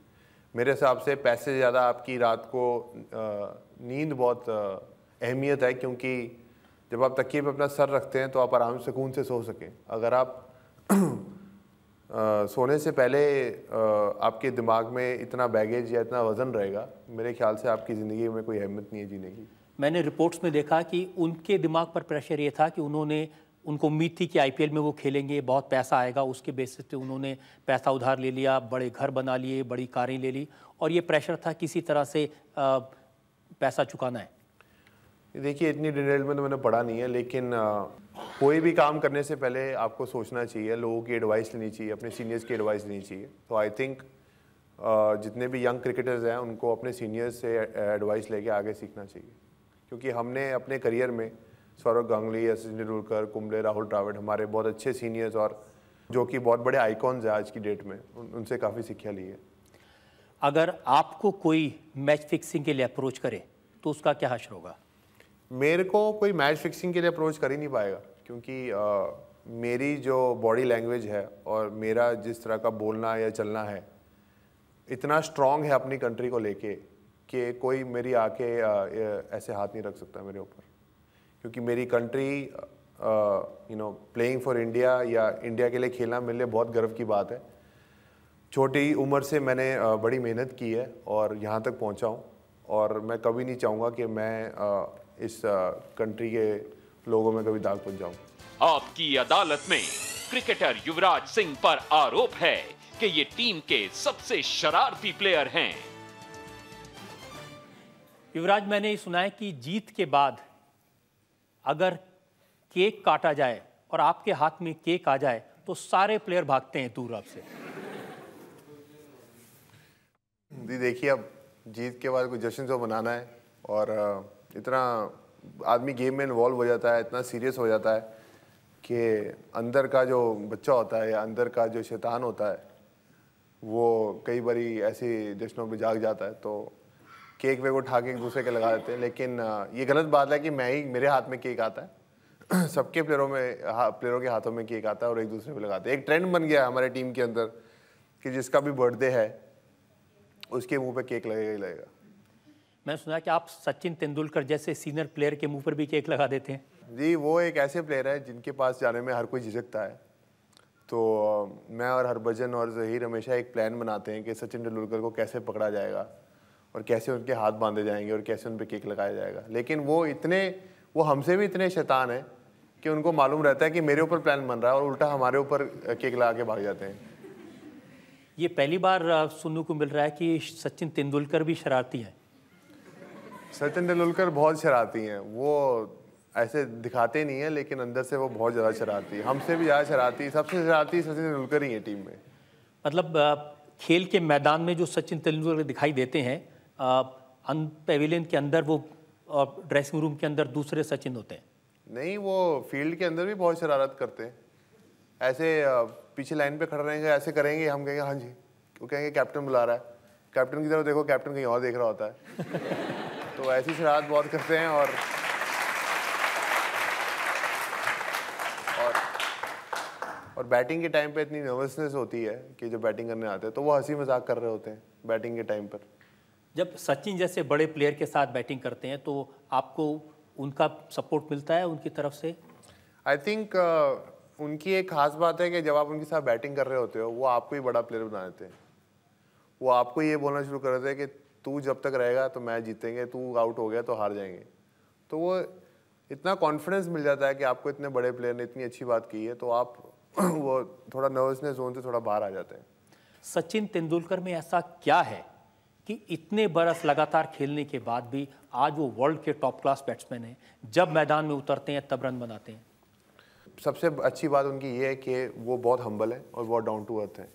मेरे हिसाब से पैसे ज़्यादा आपकी रात को नींद बहुत अहमियत है क्योंकि जब आप तकिए पर अपना सर रखते हैं तो आप आराम सुकून से सो सकें अगर आप आ, सोने से पहले आ, आपके दिमाग में इतना बैगेज या इतना वज़न रहेगा मेरे ख्याल से आपकी ज़िंदगी में कोई अहमियत नहीं है जीने की मैंने रिपोर्ट्स में देखा कि उनके दिमाग पर प्रेशर ये था कि उन्होंने उनको उम्मीद थी कि आईपीएल में वो खेलेंगे बहुत पैसा आएगा उसके बेसिस पे उन्होंने पैसा उधार ले लिया बड़े घर बना लिए बड़ी कारें ले ली और ये प्रेशर था किसी तरह से आ, पैसा चुकाना है देखिए इतनी डिटेल में तो मैंने पढ़ा नहीं है लेकिन कोई भी काम करने से पहले आपको सोचना चाहिए लोगों की एडवाइस लेनी चाहिए अपने सीनियर्स की एडवाइस लेनी चाहिए तो आई थिंक जितने भी यंग क्रिकेटर्स हैं उनको अपने सीनियर्स से एडवाइस लेके आगे सीखना चाहिए क्योंकि हमने अपने करियर में सौरभ गांगुली सचिन तेंदुलकर कुंबले राहुल द्राविड हमारे बहुत अच्छे सीनियर्स और जो कि बहुत बड़े आइकॉन्स हैं आज की डेट में उन, उनसे काफ़ी सीखिया ली है अगर आपको कोई मैच फिक्सिंग के लिए अप्रोच करे तो उसका क्या हशर होगा मेरे को कोई मैच फिक्सिंग के लिए अप्रोच कर ही नहीं पाएगा क्योंकि आ, मेरी जो बॉडी लैंग्वेज है और मेरा जिस तरह का बोलना या चलना है इतना स्ट्रॉन्ग है अपनी कंट्री को लेके कि कोई मेरी आके ऐसे हाथ नहीं रख सकता मेरे ऊपर क्योंकि मेरी country you know playing for India या इंडिया के लिए खेलना मेरे लिए बहुत गर्व की बात है छोटी उम्र से मैंने बड़ी मेहनत की है और यहाँ तक पहुँचा हूँ और मैं कभी नहीं चाहूँगा कि मैं इस कंट्री के लोगों में कभी दाग पहुंच जाऊं आपकी अदालत में क्रिकेटर युवराज सिंह पर आरोप है कि ये टीम के सबसे शरारती प्लेयर हैं युवराज मैंने सुना है कि जीत के बाद अगर केक काटा जाए और आपके हाथ में केक आ जाए तो सारे प्लेयर भागते हैं दूर आपसे जी देखिए अब जीत के बाद कोई जश्न तो मनाना है और इतना आदमी गेम में इन्वॉल्व हो जाता है इतना सीरियस हो जाता है कि अंदर का जो बच्चा होता है या अंदर का जो शैतान होता है वो कई बारी ऐसे जश्नों में जाग जाता है तो केक वेक उठा के एक दूसरे के लगा देते हैं लेकिन ये गलत बात है कि मैं ही मेरे हाथ में केक आता है सबके प्लेयरों में हा, प्लेयरों के हाथों में केक आता है और एक दूसरे पर लगाते हैं एक ट्रेंड बन गया है हमारे टीम के अंदर कि जिसका भी बर्थडे है उसके मुंह पे केक लगेगा ही लगेगा मैंने सुना कि आप सचिन तेंदुलकर जैसे सीनियर प्लेयर के मुंह पर भी केक लगा देते हैं जी वो एक ऐसे प्लेयर है जिनके पास जाने में हर कोई झिझकता है तो मैं और हरभजन और जहीर हमेशा एक प्लान बनाते हैं कि सचिन तेंदुलकर को कैसे पकड़ा जाएगा और कैसे उनके हाथ बांधे जाएंगे और कैसे उन पर केक लगाया जाएगा लेकिन वो इतने वो हमसे भी इतने शैतान हैं कि उनको मालूम रहता है कि मेरे ऊपर प्लान बन रहा है और उल्टा हमारे ऊपर केक लगा के भाग जाते हैं ये पहली बार सुनने को मिल रहा है कि सचिन तेंदुलकर भी शरारती है सचिन तेंदुलकर बहुत शरारती हैं वो ऐसे दिखाते नहीं है लेकिन अंदर से वो बहुत ज़्यादा शरारती है हमसे भी ज़्यादा शरारती सबसे शरारती सचिन तेंदुलकर ही है टीम में मतलब खेल के मैदान में जो सचिन तेंदुलकर दिखाई देते हैं पेविलियन अं, के अंदर वो और ड्रेसिंग रूम के अंदर दूसरे सचिन होते हैं नहीं वो फील्ड के अंदर भी बहुत शरारत करते हैं ऐसे पीछे लाइन पे खड़े रहेंगे ऐसे करेंगे हम कहेंगे हाँ जी वो कहेंगे कैप्टन बुला रहा है कैप्टन की तरफ देखो कैप्टन कहीं और देख रहा होता है तो ऐसी शरारत बहुत करते हैं और और और बैटिंग के टाइम पे इतनी नर्वसनेस होती है कि जो बैटिंग करने आते हैं तो वो हंसी मजाक कर रहे होते हैं बैटिंग के टाइम पर जब सचिन जैसे बड़े प्लेयर के साथ बैटिंग करते हैं तो आपको उनका सपोर्ट मिलता है उनकी तरफ से आई थिंक uh, उनकी एक खास बात है कि जब आप उनके साथ बैटिंग कर रहे होते हो वो आपको ही बड़ा प्लेयर बना देते हैं वो आपको ये बोलना शुरू कर देते हैं कि तू जब तक रहेगा तो मैच जीतेंगे तू आउट हो गया तो हार जाएंगे तो वो इतना कॉन्फिडेंस मिल जाता है कि आपको इतने बड़े प्लेयर ने इतनी अच्छी बात की है तो आप वो थोड़ा नर्वसनेस जोन से थोड़ा बाहर आ जाते हैं सचिन तेंदुलकर में ऐसा क्या है कि इतने बरस लगातार खेलने के बाद भी आज वो वर्ल्ड के टॉप क्लास बैट्समैन हैं जब मैदान में उतरते हैं तब रन बनाते हैं सबसे अच्छी बात उनकी ये है कि वो बहुत हम्बल है और बहुत डाउन टू अर्थ है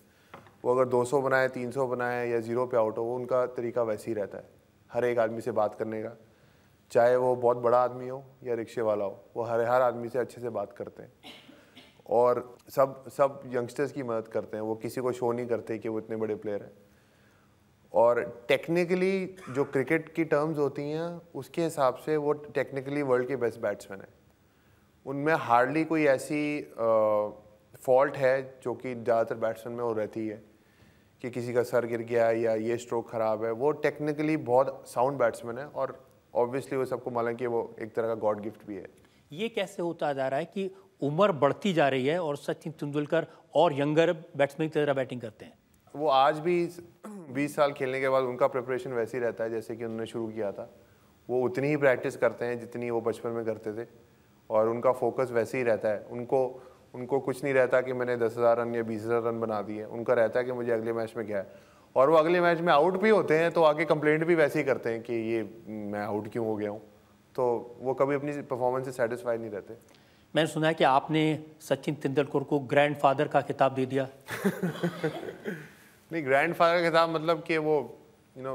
वो अगर 200 बनाए 300 बनाए या ज़ीरो पे आउट हो वो उनका तरीका वैसे ही रहता है हर एक आदमी से बात करने का चाहे वो बहुत बड़ा आदमी हो या रिक्शे वाला हो वो हर हर आदमी से अच्छे से बात करते हैं और सब सब यंगस्टर्स की मदद करते हैं वो किसी को शो नहीं करते कि वो इतने बड़े प्लेयर हैं और टेक्निकली जो क्रिकेट की टर्म्स होती हैं उसके हिसाब से वो टेक्निकली वर्ल्ड के बेस्ट बैट्समैन हैं उनमें हार्डली कोई ऐसी फॉल्ट है जो कि ज़्यादातर बैट्समैन में वो रहती है कि किसी का सर गिर गया या ये स्ट्रोक ख़राब है वो टेक्निकली बहुत साउंड बैट्समैन है और ऑब्वियसली वो सबको मालूम कि वो एक तरह का गॉड गिफ्ट भी है ये कैसे होता जा रहा है कि उम्र बढ़ती जा रही है और सचिन तेंदुलकर और यंगर बैट्समैन की तरह बैटिंग करते हैं वो आज भी बीस साल खेलने के बाद उनका प्रिपरेशन वैसे ही रहता है जैसे कि उन्होंने शुरू किया था वो उतनी ही प्रैक्टिस करते हैं जितनी वो बचपन में करते थे और उनका फोकस वैसे ही रहता है उनको उनको कुछ नहीं रहता कि मैंने दस हज़ार रन या बीस हज़ार रन बना दिए उनका रहता है कि मुझे अगले मैच में क्या है और वो अगले मैच में आउट भी होते हैं तो आगे कंप्लेंट भी वैसे ही करते हैं कि ये मैं आउट क्यों हो गया हूँ तो वो कभी अपनी परफॉर्मेंस से सेटिस्फाई नहीं रहते मैंने सुना है कि आपने सचिन तेंदुलकर को ग्रैंड फादर का खिताब दे दिया नहीं ग्रैंड फादर का खिताब मतलब कि वो यू नो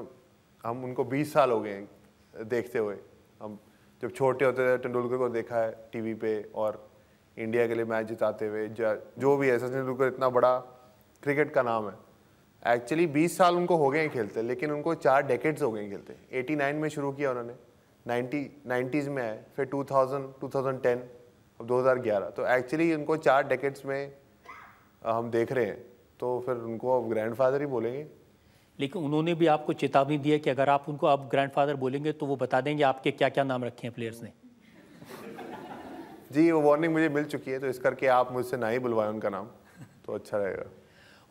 हम उनको बीस साल हो गए हैं देखते हुए हम जब छोटे होते थे तेंदुलकर को देखा है टीवी पे और इंडिया के लिए मैच जिताते हुए जो भी है सचिन तेंदुलकर इतना बड़ा क्रिकेट का नाम है एक्चुअली 20 साल उनको हो गए हैं खेलते लेकिन उनको चार डेकेट्स हो गए हैं खेलते 89 में शुरू किया उन्होंने 90 नाइन्टीज़ में आए फिर 2000 2010 अब 2011 तो एक्चुअली उनको चार डेकेट्स में हम देख रहे हैं तो फिर उनको अब फ़ादर ही बोलेंगे लेकिन उन्होंने भी आपको चेतावनी दी है कि अगर आप उनको अब फादर बोलेंगे तो वो बता देंगे आपके क्या क्या नाम रखे हैं प्लेयर्स ने जी वो वार्निंग मुझे मिल चुकी है तो इस करके आप मुझसे ना ही बुलवाएं उनका नाम तो अच्छा रहेगा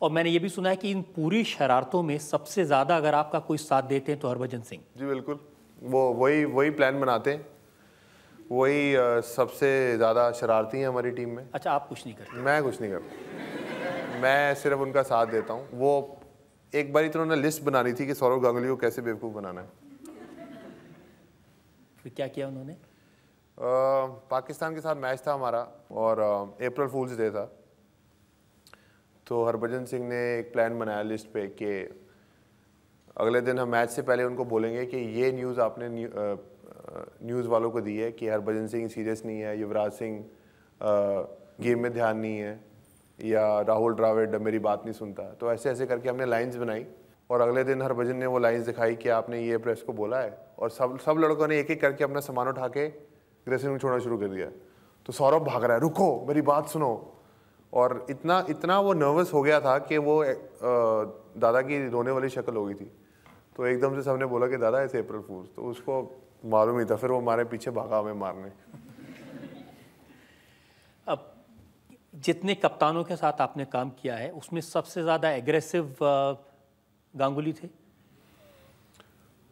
और मैंने ये भी सुना है कि इन पूरी शरारतों में सबसे ज़्यादा अगर आपका कोई साथ देते हैं तो हरभजन सिंह जी बिल्कुल वो वही वही प्लान बनाते हैं वही सबसे ज़्यादा शरारती हैं हमारी टीम में अच्छा आप कुछ नहीं करते मैं कुछ नहीं करता मैं सिर्फ उनका साथ देता हूँ वो एक बार तो उन्होंने लिस्ट बनानी थी कि सौरव गांगुली को कैसे बेवकूफ़ बनाना है फिर क्या किया उन्होंने पाकिस्तान के साथ मैच था हमारा और अप्रैल फूल्स डे था तो हरभजन सिंह ने एक प्लान बनाया लिस्ट पे कि अगले दिन हम मैच से पहले उनको बोलेंगे कि ये न्यूज़ आपने न्यूज़ वालों को दी है कि हरभजन सिंह सीरियस नहीं है युवराज सिंह गेम में ध्यान नहीं है या राहुल ड्रावेड मेरी बात नहीं सुनता तो ऐसे ऐसे करके हमने लाइंस बनाई और अगले दिन हरभजन ने वो लाइंस दिखाई कि आपने ये प्रेस को बोला है और सब सब लड़कों ने एक एक करके अपना सामान उठा के रेसलिंग छोड़ना शुरू कर दिया तो सौरभ भाग रहा है रुको मेरी बात सुनो और इतना इतना वो नर्वस हो गया था कि वो दादा की रोने वाली शक्ल हो गई थी तो एकदम से सबने बोला कि दादा ऐसे अप्रैल फूल तो उसको मालूम ही था फिर वो हमारे पीछे भागा हमें मारने अब जितने कप्तानों के साथ आपने काम किया है उसमें सबसे ज़्यादा एग्रेसिव गांगुली थे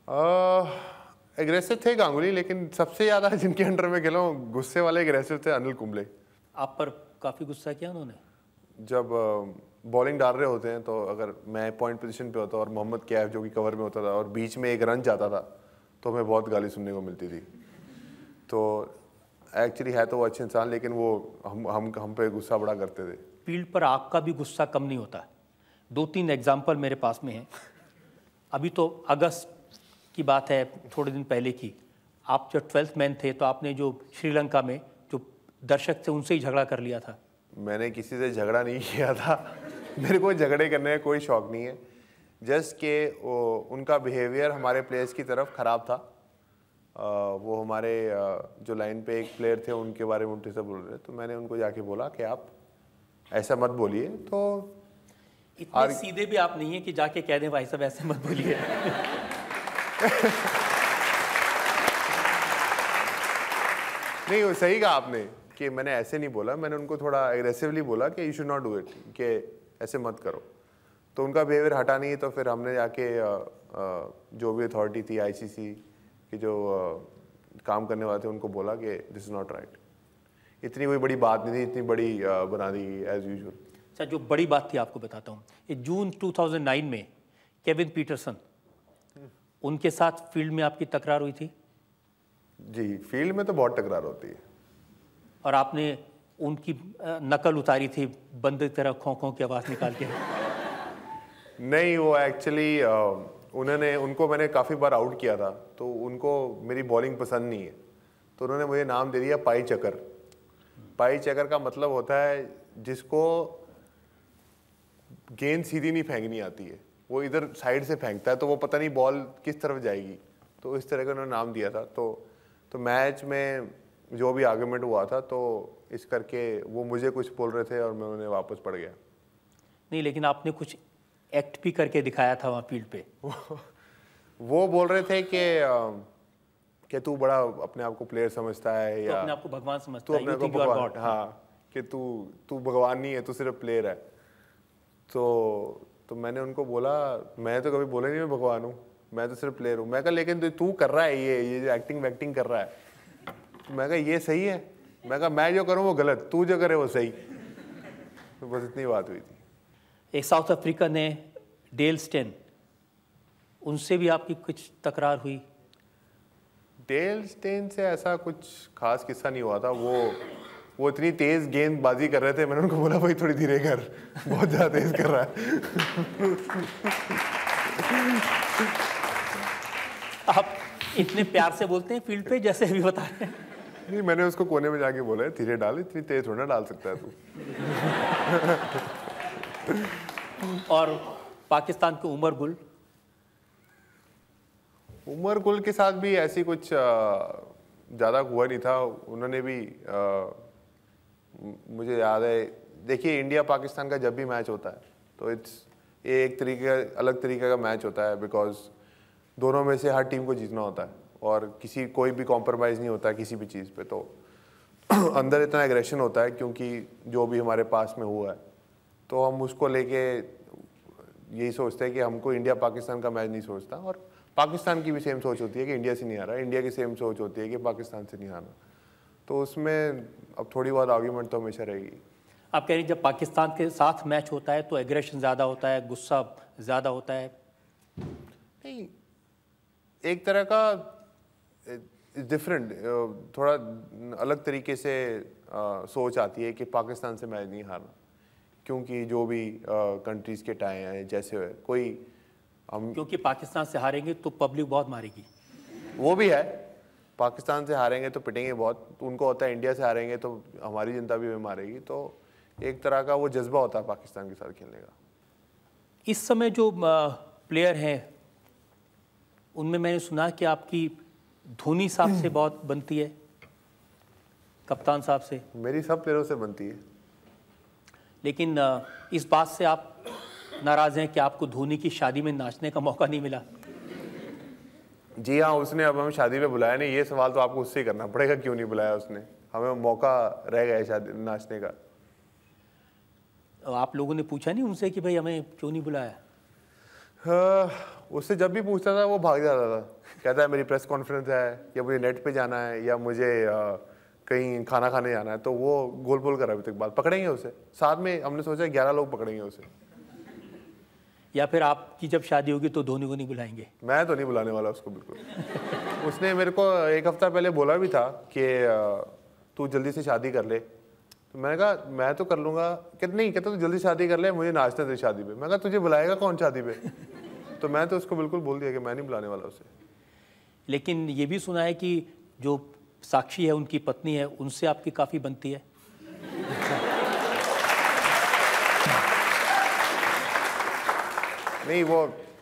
आ... एग्रेसिव थे गांगुली लेकिन सबसे ज़्यादा जिनके अंडर में खेला गुस्से वाले एग्रेसिव थे अनिल कुंबले आप पर काफ़ी गुस्सा किया उन्होंने जब बॉलिंग डाल रहे होते हैं तो अगर मैं पॉइंट पोजीशन पे होता और मोहम्मद कैफ जो कि कवर में होता था और बीच में एक रन जाता था तो हमें बहुत गाली सुनने को मिलती थी तो एक्चुअली है तो वो अच्छे इंसान लेकिन वो हम हम हम पे गुस्सा बड़ा करते थे फील्ड पर आपका भी गुस्सा कम नहीं होता दो तीन एग्जाम्पल मेरे पास में हैं अभी तो अगस्त की बात है थोड़े दिन पहले की आप जब ट्वेल्थ मैन थे तो आपने जो श्रीलंका में जो दर्शक थे उनसे ही झगड़ा कर लिया था मैंने किसी से झगड़ा नहीं किया था मेरे को झगड़े करने का कोई शौक़ नहीं है जस्ट के वो उनका बिहेवियर हमारे प्लेयर्स की तरफ ख़राब था आ, वो हमारे जो लाइन पे एक प्लेयर थे उनके बारे में उनके से बोल रहे तो मैंने उनको जाके बोला कि आप ऐसा मत बोलिए तो इतने आर... सीधे भी आप नहीं है कि जाके कह दें भाई साहब ऐसे मत बोलिए नहीं वो सही कहा आपने कि मैंने ऐसे नहीं बोला मैंने उनको थोड़ा एग्रेसिवली बोला कि you should not do it कि ऐसे मत करो तो उनका बिहेवियर हटा नहीं तो फिर हमने जाके जो भी अथॉरिटी थी आईसीसी की जो काम करने वाले थे उनको बोला कि दिस इज़ नॉट राइट इतनी कोई बड़ी बात नहीं थी इतनी बड़ी बना दी एज यूजल सर जो बड़ी बात थी आपको बताता हूँ जून 2009 में केविन पीटरसन उनके साथ फील्ड में आपकी तकरार हुई थी जी फील्ड में तो बहुत तकरार होती है और आपने उनकी नकल उतारी थी बंद तरह खो की आवाज़ निकाल के नहीं वो एक्चुअली उन्होंने उनको मैंने काफ़ी बार आउट किया था तो उनको मेरी बॉलिंग पसंद नहीं है तो उन्होंने मुझे नाम दे दिया पाई चकर पाई चकर का मतलब होता है जिसको गेंद सीधी नहीं फेंकनी आती है वो इधर साइड से फेंकता है तो वो पता नहीं बॉल किस तरफ जाएगी तो इस तरह का उन्होंने नाम दिया था तो तो मैच में जो भी आर्ग्यूमेंट हुआ था तो इस करके वो मुझे कुछ बोल रहे थे और मैं उन्हें वापस पड़ गया नहीं लेकिन आपने कुछ एक्ट भी करके दिखाया था वहाँ फील्ड पे वो बोल रहे थे कि कि तू बड़ा अपने आप को प्लेयर समझता है या अपने आप को भगवान समझता है अपने को हाँ कि तू तू भगवान नहीं है तू सिर्फ प्लेयर है तो तो मैंने उनको बोला मैं तो कभी बोला नहीं मैं भगवान हूँ मैं तो सिर्फ प्लेयर हूँ मैं कहा लेकिन तो तू कर रहा है ये ये एक्टिंग वैक्टिंग कर रहा है तो मैं कहा ये सही है मैं कहा मैं जो करूँ वो गलत तू जो करे वो सही तो बस इतनी बात हुई थी एक साउथ अफ्रीका ने डेल स्टेन उनसे भी आपकी कुछ तकरार हुई डेल स्टेन से ऐसा कुछ खास किस्सा नहीं हुआ था वो वो इतनी तेज गेंदबाजी कर रहे थे मैंने उनको बोला भाई थोड़ी धीरे कर बहुत ज़्यादा तेज कर रहा है आप इतने प्यार से बोलते हैं फील्ड पे जैसे अभी बता रहे हैं नहीं मैंने उसको कोने में जाके बोला है धीरे डाल इतनी तेज थोड़ा डाल सकता है तू और पाकिस्तान के उमर गुल उमर गुल के साथ भी ऐसी कुछ ज़्यादा हुआ नहीं था उन्होंने भी आ, मुझे याद है देखिए इंडिया पाकिस्तान का जब भी मैच होता है तो इट्स ये एक तरीके का अलग तरीके का मैच होता है बिकॉज दोनों में से हर टीम को जीतना होता है और किसी कोई भी कॉम्प्रोमाइज़ नहीं होता किसी भी चीज़ पे तो अंदर इतना एग्रेशन होता है क्योंकि जो भी हमारे पास में हुआ है तो हम उसको लेके यही सोचते हैं कि हमको इंडिया पाकिस्तान का मैच नहीं सोचता और पाकिस्तान की भी सेम सोच होती है कि इंडिया से नहीं आ रहा इंडिया की सेम सोच होती है कि पाकिस्तान से नहीं रहा तो उसमें अब थोड़ी बहुत आर्ग्यूमेंट तो हमेशा रहेगी आप कह रही जब पाकिस्तान के साथ मैच होता है तो एग्रेशन ज़्यादा होता है गुस्सा ज़्यादा होता है नहीं एक तरह का डिफरेंट थोड़ा अलग तरीके से आ, सोच आती है कि पाकिस्तान से मैच नहीं हारना क्योंकि जो भी कंट्रीज़ के टाए हैं जैसे कोई हम क्योंकि पाकिस्तान से हारेंगे तो पब्लिक बहुत मारेगी वो भी है पाकिस्तान से हारेंगे तो पिटेंगे बहुत उनको होता है इंडिया से हारेंगे तो हमारी जनता भी हमें मारेगी तो एक तरह का वो जज्बा होता है पाकिस्तान के साथ खेलने का इस समय जो प्लेयर हैं उनमें मैंने सुना कि आपकी धोनी साहब से बहुत बनती है कप्तान साहब से मेरी सब प्लेयरों से बनती है लेकिन इस बात से आप नाराज़ हैं कि आपको धोनी की शादी में नाचने का मौका नहीं मिला जी हाँ उसने अब हमें शादी में बुलाया नहीं ये सवाल तो आपको उससे ही करना पड़ेगा क्यों नहीं बुलाया उसने हमें मौका रह गया है शादी नाचने का आप लोगों ने पूछा नहीं उनसे कि भाई हमें क्यों नहीं बुलाया हाँ, उससे जब भी पूछता था वो भाग जाता था कहता है मेरी प्रेस कॉन्फ्रेंस है या मुझे नेट पे जाना है या मुझे आ, कहीं खाना खाने जाना है तो वो गोल गोल कर अभी तक बात पकड़ेंगे उसे साथ में हमने सोचा ग्यारह लोग पकड़ेंगे उसे या फिर आपकी जब शादी होगी तो धोनी को नहीं बुलाएंगे मैं तो नहीं बुलाने वाला उसको बिल्कुल उसने मेरे को एक हफ्ता पहले बोला भी था कि तू जल्दी से शादी कर ले तो मैंने कहा मैं तो कर लूँगा कहते नहीं कहते तू जल्दी शादी कर ले मुझे नाचना दे शादी पे मैं कहा तुझे बुलाएगा कौन शादी पे तो मैं तो उसको बिल्कुल बोल दिया कि मैं नहीं बुलाने वाला उसे लेकिन ये भी सुना है कि जो साक्षी है उनकी पत्नी है उनसे आपकी काफ़ी बनती है नहीं वो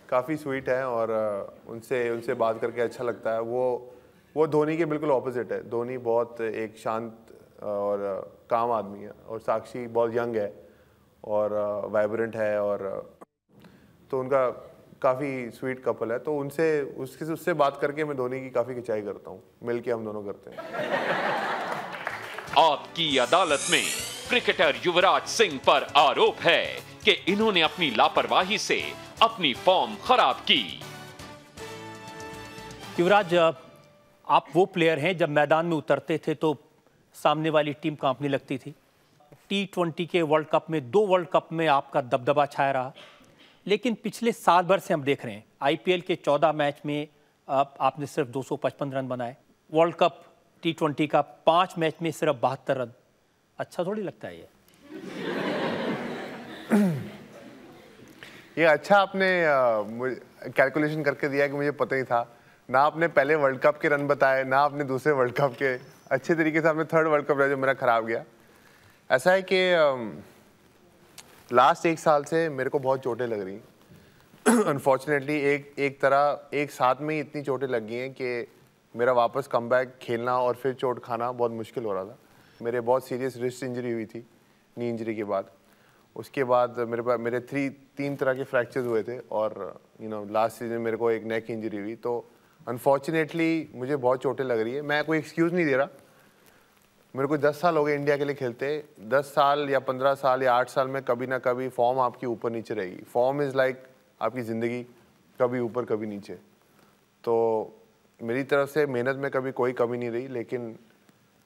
काफ़ी स्वीट है और उनसे उनसे बात करके अच्छा लगता है वो वो धोनी के बिल्कुल ऑपोजिट है धोनी बहुत एक शांत और काम आदमी है और साक्षी बहुत यंग है और वाइब्रेंट है और तो उनका काफ़ी स्वीट कपल है तो उनसे उसके उससे बात करके मैं धोनी की काफ़ी खिंचाई करता हूँ मिल के हम दोनों करते हैं आपकी अदालत में क्रिकेटर युवराज सिंह पर आरोप है कि इन्होंने अपनी लापरवाही से अपनी फॉर्म खराब की युवराज आप वो प्लेयर हैं जब मैदान में उतरते थे तो सामने वाली टीम कांपने लगती थी टी ट्वेंटी के वर्ल्ड कप में दो वर्ल्ड कप में आपका दबदबा छाया रहा लेकिन पिछले साल भर से हम देख रहे हैं आईपीएल के चौदह मैच में आप, आपने सिर्फ 255 रन बनाए वर्ल्ड कप टी ट्वेंटी का पांच मैच में सिर्फ बहत्तर रन अच्छा थोड़ी लगता है ये ये अच्छा आपने कैलकुलेशन करके दिया कि मुझे पता ही था ना आपने पहले वर्ल्ड कप के रन बताए ना आपने दूसरे वर्ल्ड कप के अच्छे तरीके से आपने थर्ड वर्ल्ड कप जो मेरा ख़राब गया ऐसा है कि लास्ट एक साल से मेरे को बहुत चोटें लग रही अनफॉर्चुनेटली एक एक तरह एक साथ में ही इतनी चोटें लग गई हैं कि मेरा वापस कम खेलना और फिर चोट खाना बहुत मुश्किल हो रहा था मेरे बहुत सीरियस रिस्ट इंजरी हुई थी नी इंजरी के बाद उसके बाद मेरे पास मेरे थ्री तीन तरह के फ्रैक्चर्स हुए थे और यू नो लास्ट सीजन मेरे को एक नेक इंजरी हुई तो अनफॉर्चुनेटली मुझे बहुत चोटें लग रही है मैं कोई एक्सक्यूज़ नहीं दे रहा मेरे को दस साल हो गए इंडिया के लिए खेलते दस साल या पंद्रह साल या आठ साल में कभी ना कभी फॉर्म आपकी ऊपर नीचे रहेगी फॉर्म इज़ लाइक आपकी ज़िंदगी कभी ऊपर कभी नीचे तो मेरी तरफ से मेहनत में कभी कोई कमी नहीं रही लेकिन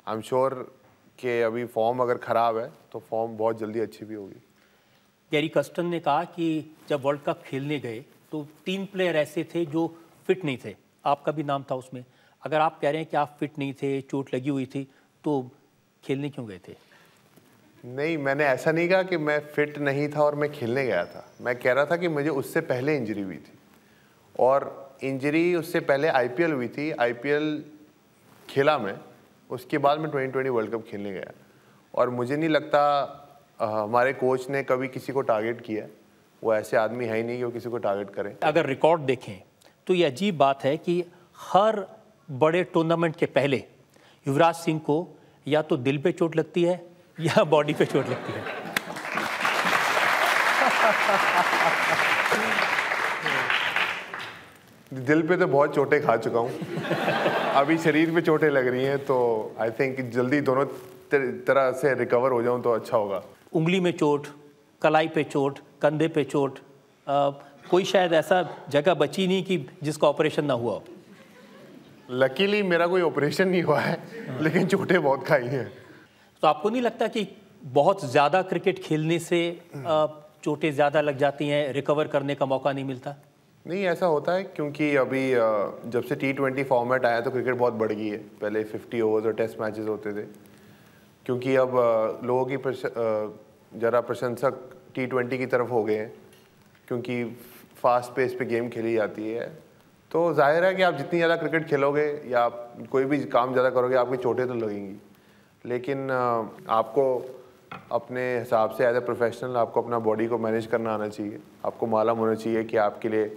आई एम श्योर कि अभी फॉर्म अगर ख़राब है तो फॉर्म बहुत जल्दी अच्छी भी होगी गैरी कस्टन ने कहा कि जब वर्ल्ड कप खेलने गए तो तीन प्लेयर ऐसे थे जो फिट नहीं थे आपका भी नाम था उसमें अगर आप कह रहे हैं कि आप फिट नहीं थे चोट लगी हुई थी तो खेलने क्यों गए थे नहीं मैंने ऐसा नहीं कहा कि मैं फिट नहीं था और मैं खेलने गया था मैं कह रहा था कि मुझे उससे पहले इंजरी हुई थी और इंजरी उससे पहले आई हुई थी आई खेला मैं उसके बाद मैं ट्वेंटी वर्ल्ड कप खेलने गया और मुझे नहीं लगता हमारे कोच ने कभी किसी को टारगेट किया वो ऐसे आदमी है ही नहीं कि वो किसी को टारगेट करें अगर रिकॉर्ड देखें तो ये अजीब बात है कि हर बड़े टूर्नामेंट के पहले युवराज सिंह को या तो दिल पे चोट लगती है या बॉडी पे चोट लगती है दिल पे तो बहुत चोटें खा चुका हूँ अभी शरीर पे चोटें लग रही हैं तो आई थिंक जल्दी दोनों तरह से रिकवर हो जाऊँ तो अच्छा होगा उंगली में चोट कलाई पे चोट कंधे पे चोट आ, कोई शायद ऐसा जगह बची नहीं कि जिसका ऑपरेशन ना हुआ लकीली मेरा कोई ऑपरेशन नहीं हुआ है लेकिन चोटें बहुत खाई हैं तो आपको नहीं लगता कि बहुत ज़्यादा क्रिकेट खेलने से चोटें ज़्यादा लग जाती हैं रिकवर करने का मौका नहीं मिलता नहीं ऐसा होता है क्योंकि अभी जब से टी ट्वेंटी फॉर्मेट आया तो क्रिकेट बहुत बढ़ गई है पहले फिफ्टी ओवर्स और टेस्ट मैचेस होते थे क्योंकि अब लोगों की ज़रा प्रशंसक टी ट्वेंटी की तरफ हो गए हैं क्योंकि फास्ट पेस पे गेम खेली जाती है तो जाहिर है कि आप जितनी ज़्यादा क्रिकेट खेलोगे या आप कोई भी काम ज़्यादा करोगे आपकी चोटें तो लगेंगी लेकिन आपको अपने हिसाब से एज ए प्रोफेशनल आपको अपना बॉडी को मैनेज करना आना चाहिए आपको मालूम होना चाहिए कि आपके लिए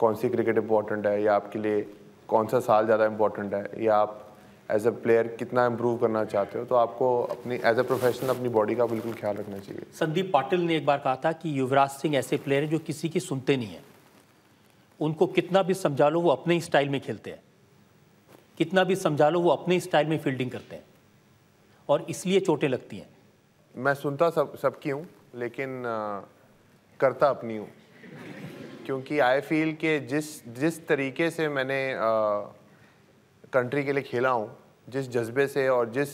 कौन सी क्रिकेट इंपॉर्टेंट है या आपके लिए कौन सा साल ज़्यादा इम्पॉर्टेंट है या आप एज अ प्लेयर कितना इम्प्रूव करना चाहते हो तो आपको अपनी एज अ प्रोफेशनल अपनी बॉडी का बिल्कुल ख्याल रखना चाहिए संदीप पाटिल ने एक बार कहा था कि युवराज सिंह ऐसे प्लेयर हैं जो किसी की सुनते नहीं हैं उनको कितना भी समझा लो वो अपने ही स्टाइल में खेलते हैं कितना भी समझा लो वो अपने ही स्टाइल में फील्डिंग करते हैं और इसलिए चोटें लगती हैं मैं सुनता सब सबकी हूँ लेकिन आ, करता अपनी हूँ क्योंकि आई फील के जिस जिस तरीके से मैंने आ, कंट्री के लिए खेला हूँ जिस जज्बे से और जिस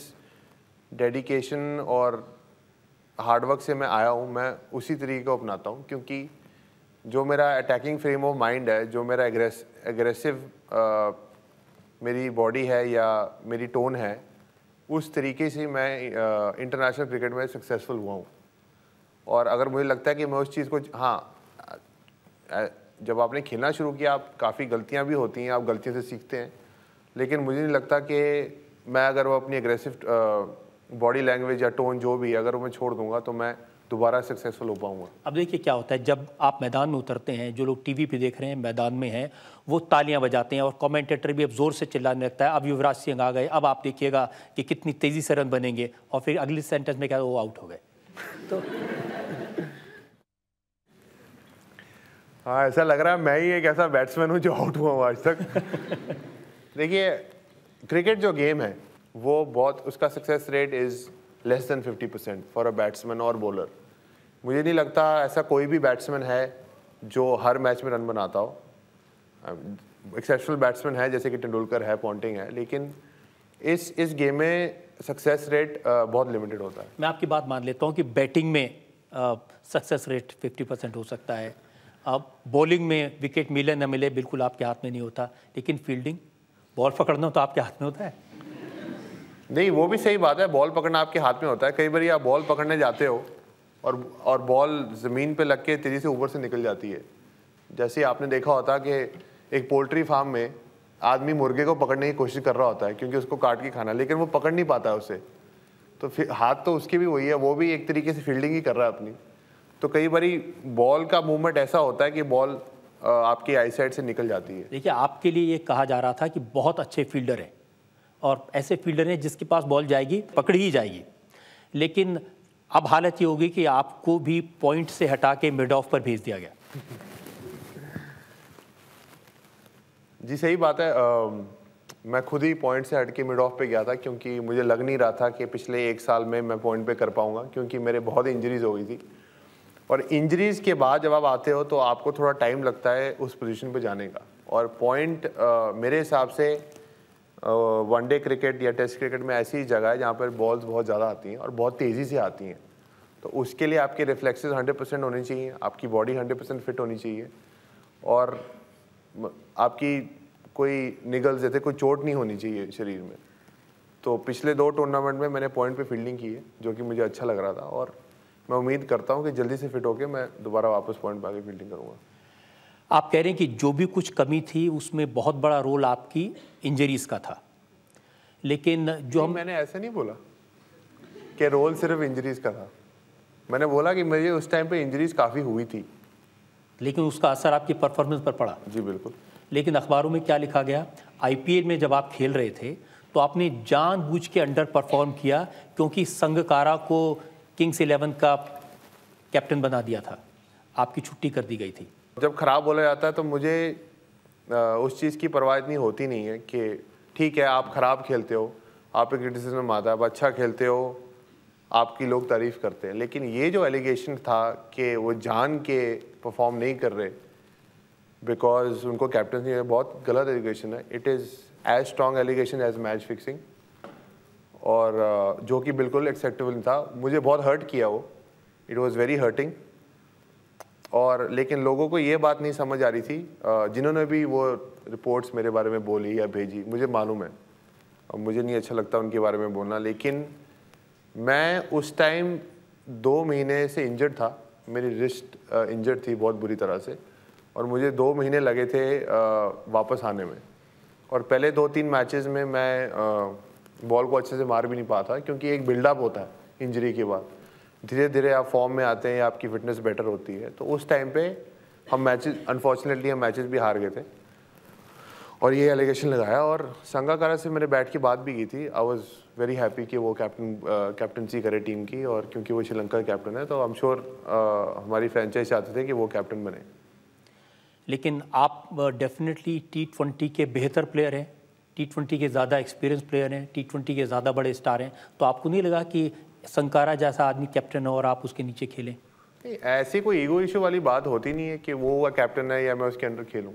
डेडिकेशन और हार्डवर्क से मैं आया हूँ मैं उसी तरीके को अपनाता हूँ क्योंकि जो मेरा अटैकिंग फ्रेम ऑफ माइंड है जो मेरा एग्रेस एग्रेसिव मेरी बॉडी है या मेरी टोन है उस तरीके से मैं इंटरनेशनल क्रिकेट में सक्सेसफुल हुआ हूँ और अगर मुझे लगता है कि मैं उस चीज़ को हाँ जब आपने खेलना शुरू किया आप काफ़ी गलतियाँ भी होती हैं आप गलतियों से सीखते हैं लेकिन मुझे नहीं लगता कि मैं अगर वो अपनी एग्रेसिव बॉडी लैंग्वेज या टोन जो भी है अगर वो मैं छोड़ दूंगा तो मैं दोबारा सक्सेसफुल हो पाऊंगा अब देखिए क्या होता है जब आप मैदान में उतरते हैं जो लोग टीवी पे देख रहे हैं मैदान में हैं वो तालियां बजाते हैं और कमेंटेटर भी अब जोर से चिल्लाने लगता है अब युवराज सिंह आ गए अब आप देखिएगा कि कितनी तेज़ी से रन बनेंगे और फिर अगले सेंटेंस में क्या वो आउट हो गए तो हाँ ऐसा लग रहा है मैं ही एक ऐसा बैट्समैन हूँ जो आउट हुआ हूँ आज तक देखिए क्रिकेट जो गेम है वो बहुत उसका success rate is less than 50 percent for a batsman और बॉलर मुझे नहीं लगता ऐसा कोई भी बैट्समैन है जो हर मैच में रन बनाता हो एक्सेप्शनल बैट्समैन है जैसे कि तेंदुलकर है पॉन्टिंग है लेकिन इस इस गेम में सक्सेस रेट बहुत लिमिटेड होता है मैं आपकी बात मान लेता हूँ कि बैटिंग में सक्सेस रेट फिफ्टी परसेंट हो सकता है अब बॉलिंग में विकेट मिले न मिले बिल्कुल आपके हाथ में नहीं होता लेकिन फील्डिंग बॉल पकड़ना तो आपके हाथ में होता है नहीं वो भी सही बात है बॉल पकड़ना आपके हाथ में होता है कई बार आप बॉल पकड़ने जाते हो और और बॉल ज़मीन पे लग के तेज़ी से ऊपर से निकल जाती है जैसे आपने देखा होता कि एक पोल्ट्री फार्म में आदमी मुर्गे को पकड़ने की कोशिश कर रहा होता है क्योंकि उसको काट के खाना लेकिन वो पकड़ नहीं पाता है उसे तो फिर हाथ तो उसकी भी वही है वो भी एक तरीके से फील्डिंग ही कर रहा है अपनी तो कई बार बॉल का मूवमेंट ऐसा होता है कि बॉल आपकी साइड से निकल जाती है देखिए आपके लिए ये कहा जा रहा था कि बहुत अच्छे फील्डर हैं और ऐसे फील्डर हैं जिसके पास बॉल जाएगी पकड़ ही जाएगी लेकिन अब हालत ये होगी कि आपको भी पॉइंट से हटा के मिड ऑफ पर भेज दिया गया जी सही बात है आ, मैं खुद ही पॉइंट से हट के मिड ऑफ पे गया था क्योंकि मुझे लग नहीं रहा था कि पिछले एक साल में मैं पॉइंट पे कर पाऊँगा क्योंकि मेरे बहुत इंजरीज हो गई थी और इंजरीज के बाद जब आप आते हो तो आपको थोड़ा टाइम लगता है उस पोजीशन पे जाने का और पॉइंट मेरे हिसाब से वनडे क्रिकेट या टेस्ट क्रिकेट में ऐसी जगह है जहाँ पर बॉल्स बहुत ज़्यादा आती हैं और बहुत तेज़ी से आती हैं तो उसके लिए आपके रिफ्लेक्सेस 100 परसेंट होने चाहिए आपकी बॉडी 100 परसेंट फिट होनी चाहिए और आपकी कोई निगल जैसे कोई चोट नहीं होनी चाहिए शरीर में तो पिछले दो टूर्नामेंट में मैंने पॉइंट पे फील्डिंग की है जो कि मुझे अच्छा लग रहा था और मैं उम्मीद करता हूँ कि जल्दी से फिट होकर मैं दोबारा वापस पॉइंट पर आगे फील्डिंग करूँगा आप कह रहे हैं कि जो भी कुछ कमी थी उसमें बहुत बड़ा रोल आपकी इंजरीज का था लेकिन जो हम मैंने ऐसा नहीं बोला कि रोल सिर्फ इंजरीज का था मैंने बोला कि मुझे उस टाइम पे इंजरीज काफ़ी हुई थी लेकिन उसका असर आपकी परफॉर्मेंस पर पड़ा जी बिल्कुल लेकिन अखबारों में क्या लिखा गया आई में जब आप खेल रहे थे तो आपने जानबूझ के अंडर परफॉर्म किया क्योंकि संगकारा को किंग्स इलेवन का कैप्टन बना दिया था आपकी छुट्टी कर दी गई थी जब ख़राब बोला जाता है तो मुझे उस चीज़ की परवाह इतनी होती नहीं है कि ठीक है आप ख़राब खेलते हो आप पे क्रिटिसिज्म आता है आप अच्छा खेलते हो आपकी लोग तारीफ़ करते हैं लेकिन ये जो एलिगेशन था कि वो जान के परफॉर्म नहीं कर रहे बिकॉज उनको कैप्टनसी बहुत गलत एलिगेशन है it is as strong allegation as match fixing और जो कि बिल्कुल एक्सेप्टेबल था मुझे बहुत हर्ट किया वो इट वॉज़ वेरी हर्टिंग और लेकिन लोगों को ये बात नहीं समझ आ रही थी जिन्होंने भी वो रिपोर्ट्स मेरे बारे में बोली या भेजी मुझे मालूम है और मुझे नहीं अच्छा लगता उनके बारे में बोलना लेकिन मैं उस टाइम दो महीने से इंजर्ड था मेरी रिस्ट इंजर्ड थी बहुत बुरी तरह से और मुझे दो महीने लगे थे वापस आने में और पहले दो तीन मैचेस में मैं बॉल को अच्छे से मार भी नहीं पाता क्योंकि एक बिल्डअप होता है इंजरी के बाद धीरे धीरे आप फॉर्म में आते हैं या आपकी फिटनेस बेटर होती है तो उस टाइम पे हम मैचेस अनफॉर्चुनेटली हम मैचेस भी हार गए थे और ये एलिगेशन लगाया और संगाकारा से मैंने बैठ के बात भी की थी आई वॉज वेरी हैप्पी कि वो कैप्टन कैप्टनसी uh, करे टीम की और क्योंकि वो श्रीलंका कैप्टन है तो आई एम श्योर हमारी फ्रेंचाइज चाहते थे कि वो कैप्टन बने लेकिन आप डेफिनेटली टी ट्वेंटी के बेहतर प्लेयर हैं टी ट्वेंटी के ज़्यादा एक्सपीरियंस प्लेयर हैं टी ट्वेंटी के ज़्यादा बड़े स्टार हैं तो आपको नहीं लगा कि संकारा जैसा आदमी कैप्टन हो और आप उसके नीचे खेलें ऐसी कोई ईगो इशू वाली बात होती नहीं है कि वो हुआ कैप्टन है या मैं उसके अंडर खेलूँ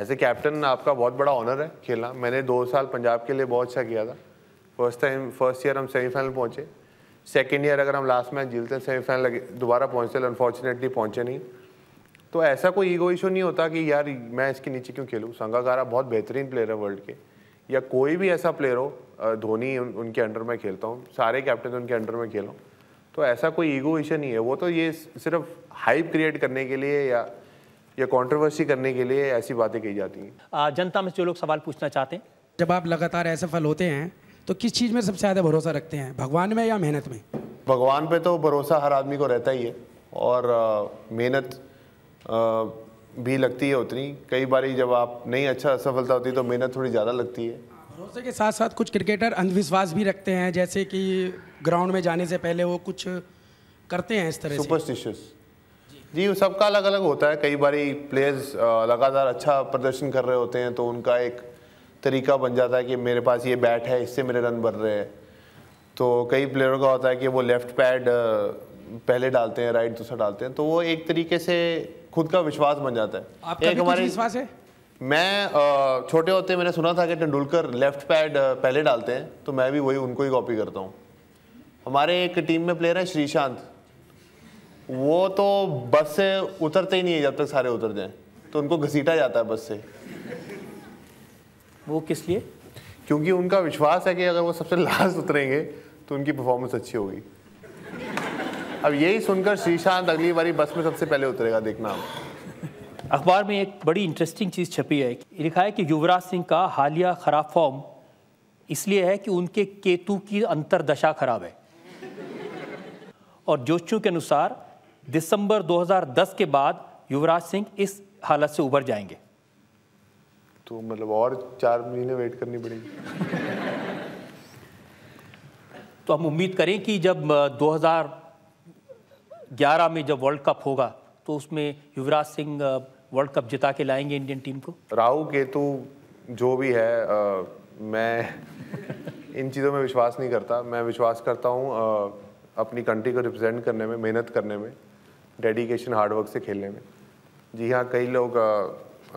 एज ए कैप्टन आपका बहुत बड़ा ऑनर है खेलना मैंने दो साल पंजाब के लिए बहुत अच्छा किया था फर्स्ट टाइम फर्स्ट ईयर हम सेमीफाइनल पहुँचे सेकेंड ईयर अगर हम लास्ट मैच जीतते हैं सेमीफाइनल दोबारा पहुँचते अनफॉर्चुनेटली पहुँचे नहीं तो ऐसा कोई ईगो इशू नहीं होता कि यार मैं इसके नीचे क्यों खेलूँ संगाकारा बहुत बेहतरीन प्लेयर है वर्ल्ड के या कोई भी ऐसा प्लेयर हो धोनी उन, उनके अंडर में खेलता हूँ सारे कैप्टन उनके अंडर में खेला तो ऐसा कोई ईगो इशू नहीं है वो तो ये सिर्फ हाइप क्रिएट करने के लिए या या कंट्रोवर्सी करने के लिए ऐसी बातें कही जाती हैं जनता में जो लोग सवाल पूछना चाहते हैं जब आप लगातार ऐसे फल होते हैं तो किस चीज़ में सबसे ज़्यादा भरोसा रखते हैं भगवान में या मेहनत में भगवान पे तो भरोसा हर आदमी को रहता ही है और मेहनत भी लगती है उतनी कई बार जब आप नहीं अच्छा असफलता होती तो मेहनत थोड़ी ज़्यादा लगती है भरोसे के साथ साथ कुछ क्रिकेटर अंधविश्वास भी रखते हैं जैसे कि ग्राउंड में जाने से पहले वो कुछ करते हैं इस तरह सुपरस्टिशियस जी सबका अलग अलग होता है कई बार प्लेयर्स लगातार अच्छा प्रदर्शन कर रहे होते हैं तो उनका एक तरीका बन जाता है कि मेरे पास ये बैट है इससे मेरे रन बढ़ रहे हैं तो कई प्लेयरों का होता है कि वो लेफ्ट पैड पहले डालते हैं राइट दूसरा डालते हैं तो वो एक तरीके से खुद का विश्वास बन जाता है एक हमारे विश्वास है मैं छोटे होते मैंने सुना था कि तेंदुलकर लेफ्ट पैड पहले डालते हैं तो मैं भी वही उनको ही कॉपी करता हूँ हमारे एक टीम में प्लेयर है श्रीशांत वो तो बस से उतरते ही नहीं है जब तक सारे उतर जाएं तो उनको घसीटा जाता है बस से वो किस लिए क्योंकि उनका विश्वास है कि अगर वो सबसे लास्ट उतरेंगे तो उनकी परफॉर्मेंस अच्छी होगी अब यही सुनकर श्रीशांत अगली बारी बस में सबसे पहले उतरेगा देखना अखबार में एक बड़ी इंटरेस्टिंग चीज़ छपी है लिखा है कि युवराज सिंह का हालिया खराब फॉर्म इसलिए है कि उनके केतु की अंतरदशा खराब है और जोशियों के अनुसार दिसंबर 2010 के बाद युवराज सिंह इस हालत से उभर जाएंगे तो मतलब और चार महीने वेट करनी पड़ेगी तो हम उम्मीद करें कि जब 2000 ग्यारह में जब वर्ल्ड कप होगा तो उसमें युवराज सिंह वर्ल्ड कप जिता के लाएंगे इंडियन टीम को राहु केतु जो भी है आ, मैं इन चीज़ों में विश्वास नहीं करता मैं विश्वास करता हूँ अपनी कंट्री को रिप्रेजेंट करने में मेहनत करने में डेडिकेशन हार्डवर्क से खेलने में जी हाँ कई लोग आ,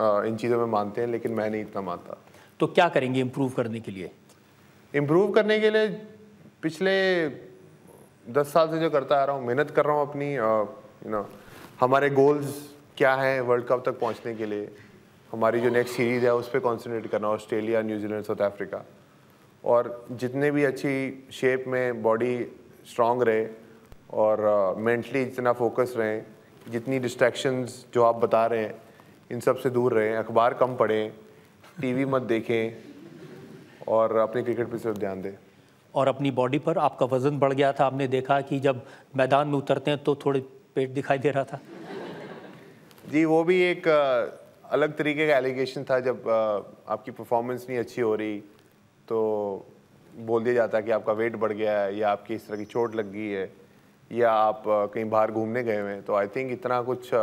आ, इन चीज़ों में मानते हैं लेकिन मैं नहीं इतना मानता तो क्या करेंगे इम्प्रूव करने के लिए इम्प्रूव करने के लिए पिछले दस साल से जो करता आ रहा हूँ मेहनत कर रहा हूँ अपनी यू नो हमारे गोल्स क्या है वर्ल्ड कप तक पहुँचने के लिए हमारी जो नेक्स्ट सीरीज़ है उस पर कॉन्सनट्रेट करना ऑस्ट्रेलिया न्यूजीलैंड साउथ अफ्रीका और जितने भी अच्छी शेप में बॉडी स्ट्रांग रहे और मेंटली uh, फोकस रहें जितनी डिस्ट्रैक्शंस जो आप बता रहे हैं इन सब से दूर रहें अखबार कम पढ़ें टीवी मत देखें और अपने क्रिकेट पर सिर्फ ध्यान दें और अपनी बॉडी पर आपका वज़न बढ़ गया था आपने देखा कि जब मैदान में उतरते हैं तो थोड़े पेट दिखाई दे रहा था जी वो भी एक अलग तरीके का एलिगेशन था जब आपकी परफॉर्मेंस नहीं अच्छी हो रही तो बोल दिया जाता कि आपका वेट बढ़ गया है या आपकी इस तरह की चोट लग गई है या आप कहीं बाहर घूमने गए हुए हैं तो आई थिंक इतना कुछ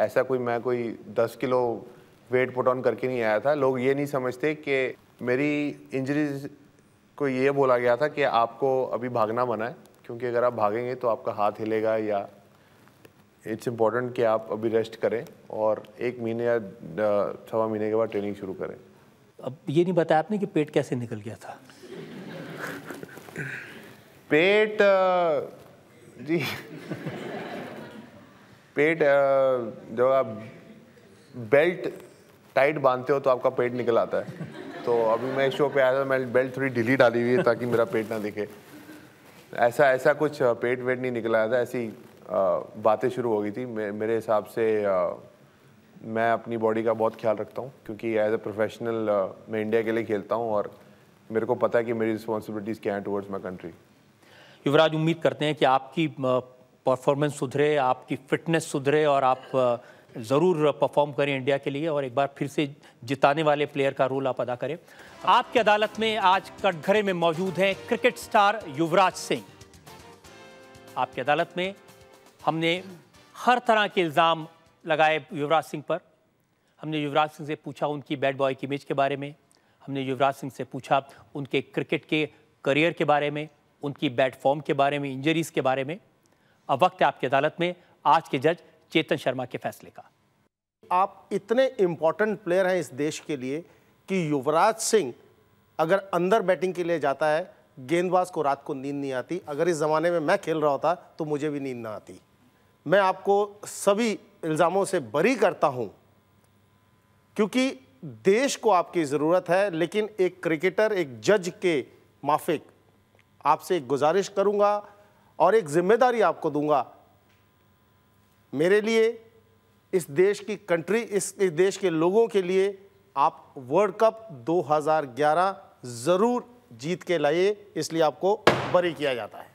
ऐसा कोई मैं कोई दस किलो वेट पुट ऑन करके नहीं आया था लोग ये नहीं समझते कि मेरी इंजरीज उसको ये बोला गया था कि आपको अभी भागना मना है क्योंकि अगर आप भागेंगे तो आपका हाथ हिलेगा या इट्स इम्पोर्टेंट कि आप अभी रेस्ट करें और एक महीने या सवा महीने के बाद ट्रेनिंग शुरू करें अब ये नहीं बताया आपने कि पेट कैसे निकल गया था पेट जी पेट जब आप बेल्ट टाइट बांधते हो तो आपका पेट निकल आता है तो अभी मैं शो पे आया था मैं बेल्ट थोड़ी ढीली डाली हुई है ताकि मेरा पेट ना दिखे ऐसा ऐसा कुछ पेट वेट नहीं निकला था ऐसी बातें शुरू हो गई थी मे, मेरे हिसाब से आ, मैं अपनी बॉडी का बहुत ख्याल रखता हूँ क्योंकि एज ए प्रोफेशनल मैं इंडिया के लिए खेलता हूँ और मेरे को पता है कि मेरी रिस्पॉन्सिबिलिटीज़ क्या हैं टुवर्ड्स माई कंट्री युवराज उम्मीद करते हैं कि आपकी परफॉर्मेंस सुधरे आपकी फिटनेस सुधरे और आप ज़रूर परफॉर्म करें इंडिया के लिए और एक बार फिर से जिताने वाले प्लेयर का रोल आप अदा करें आपकी अदालत में आज कटघरे में मौजूद हैं क्रिकेट स्टार युवराज सिंह आपकी अदालत में हमने हर तरह के इल्ज़ाम लगाए युवराज सिंह पर हमने युवराज सिंह से पूछा उनकी बैट बॉय की इमेज के बारे में हमने युवराज सिंह से पूछा उनके क्रिकेट के करियर के बारे में उनकी बैट फॉर्म के बारे में इंजरीज़ के बारे में अब वक्त है आपकी अदालत में आज के जज चेतन शर्मा के फैसले का आप इतने इंपॉर्टेंट प्लेयर हैं इस देश के लिए कि युवराज सिंह अगर अंदर बैटिंग के लिए जाता है गेंदबाज को रात को नींद नहीं आती अगर इस ज़माने में मैं खेल रहा होता तो मुझे भी नींद ना आती मैं आपको सभी इल्ज़ामों से बरी करता हूं क्योंकि देश को आपकी ज़रूरत है लेकिन एक क्रिकेटर एक जज के माफिक आपसे एक गुजारिश करूंगा और एक जिम्मेदारी आपको दूंगा मेरे लिए इस देश की कंट्री इस, इस देश के लोगों के लिए आप वर्ल्ड कप 2011 ज़रूर जीत के लाइए इसलिए आपको बरी किया जाता है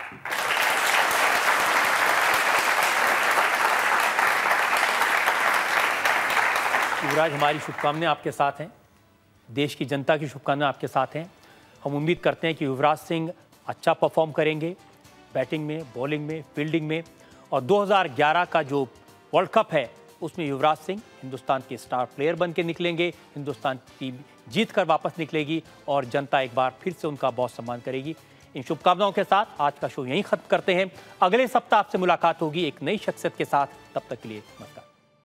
युवराज हमारी शुभकामनाएं आपके साथ हैं देश की जनता की शुभकामनाएं आपके साथ हैं हम उम्मीद करते हैं कि युवराज सिंह अच्छा परफॉर्म करेंगे बैटिंग में बॉलिंग में फील्डिंग में और 2011 का जो वर्ल्ड कप है उसमें युवराज सिंह हिंदुस्तान के स्टार प्लेयर बन के निकलेंगे हिंदुस्तान टीम जीत कर वापस निकलेगी और जनता एक बार फिर से उनका बहुत सम्मान करेगी इन शुभकामनाओं के साथ आज का शो यहीं खत्म करते हैं अगले सप्ताह आपसे मुलाकात होगी एक नई शख्सियत के साथ तब तक के लिए नमस्कार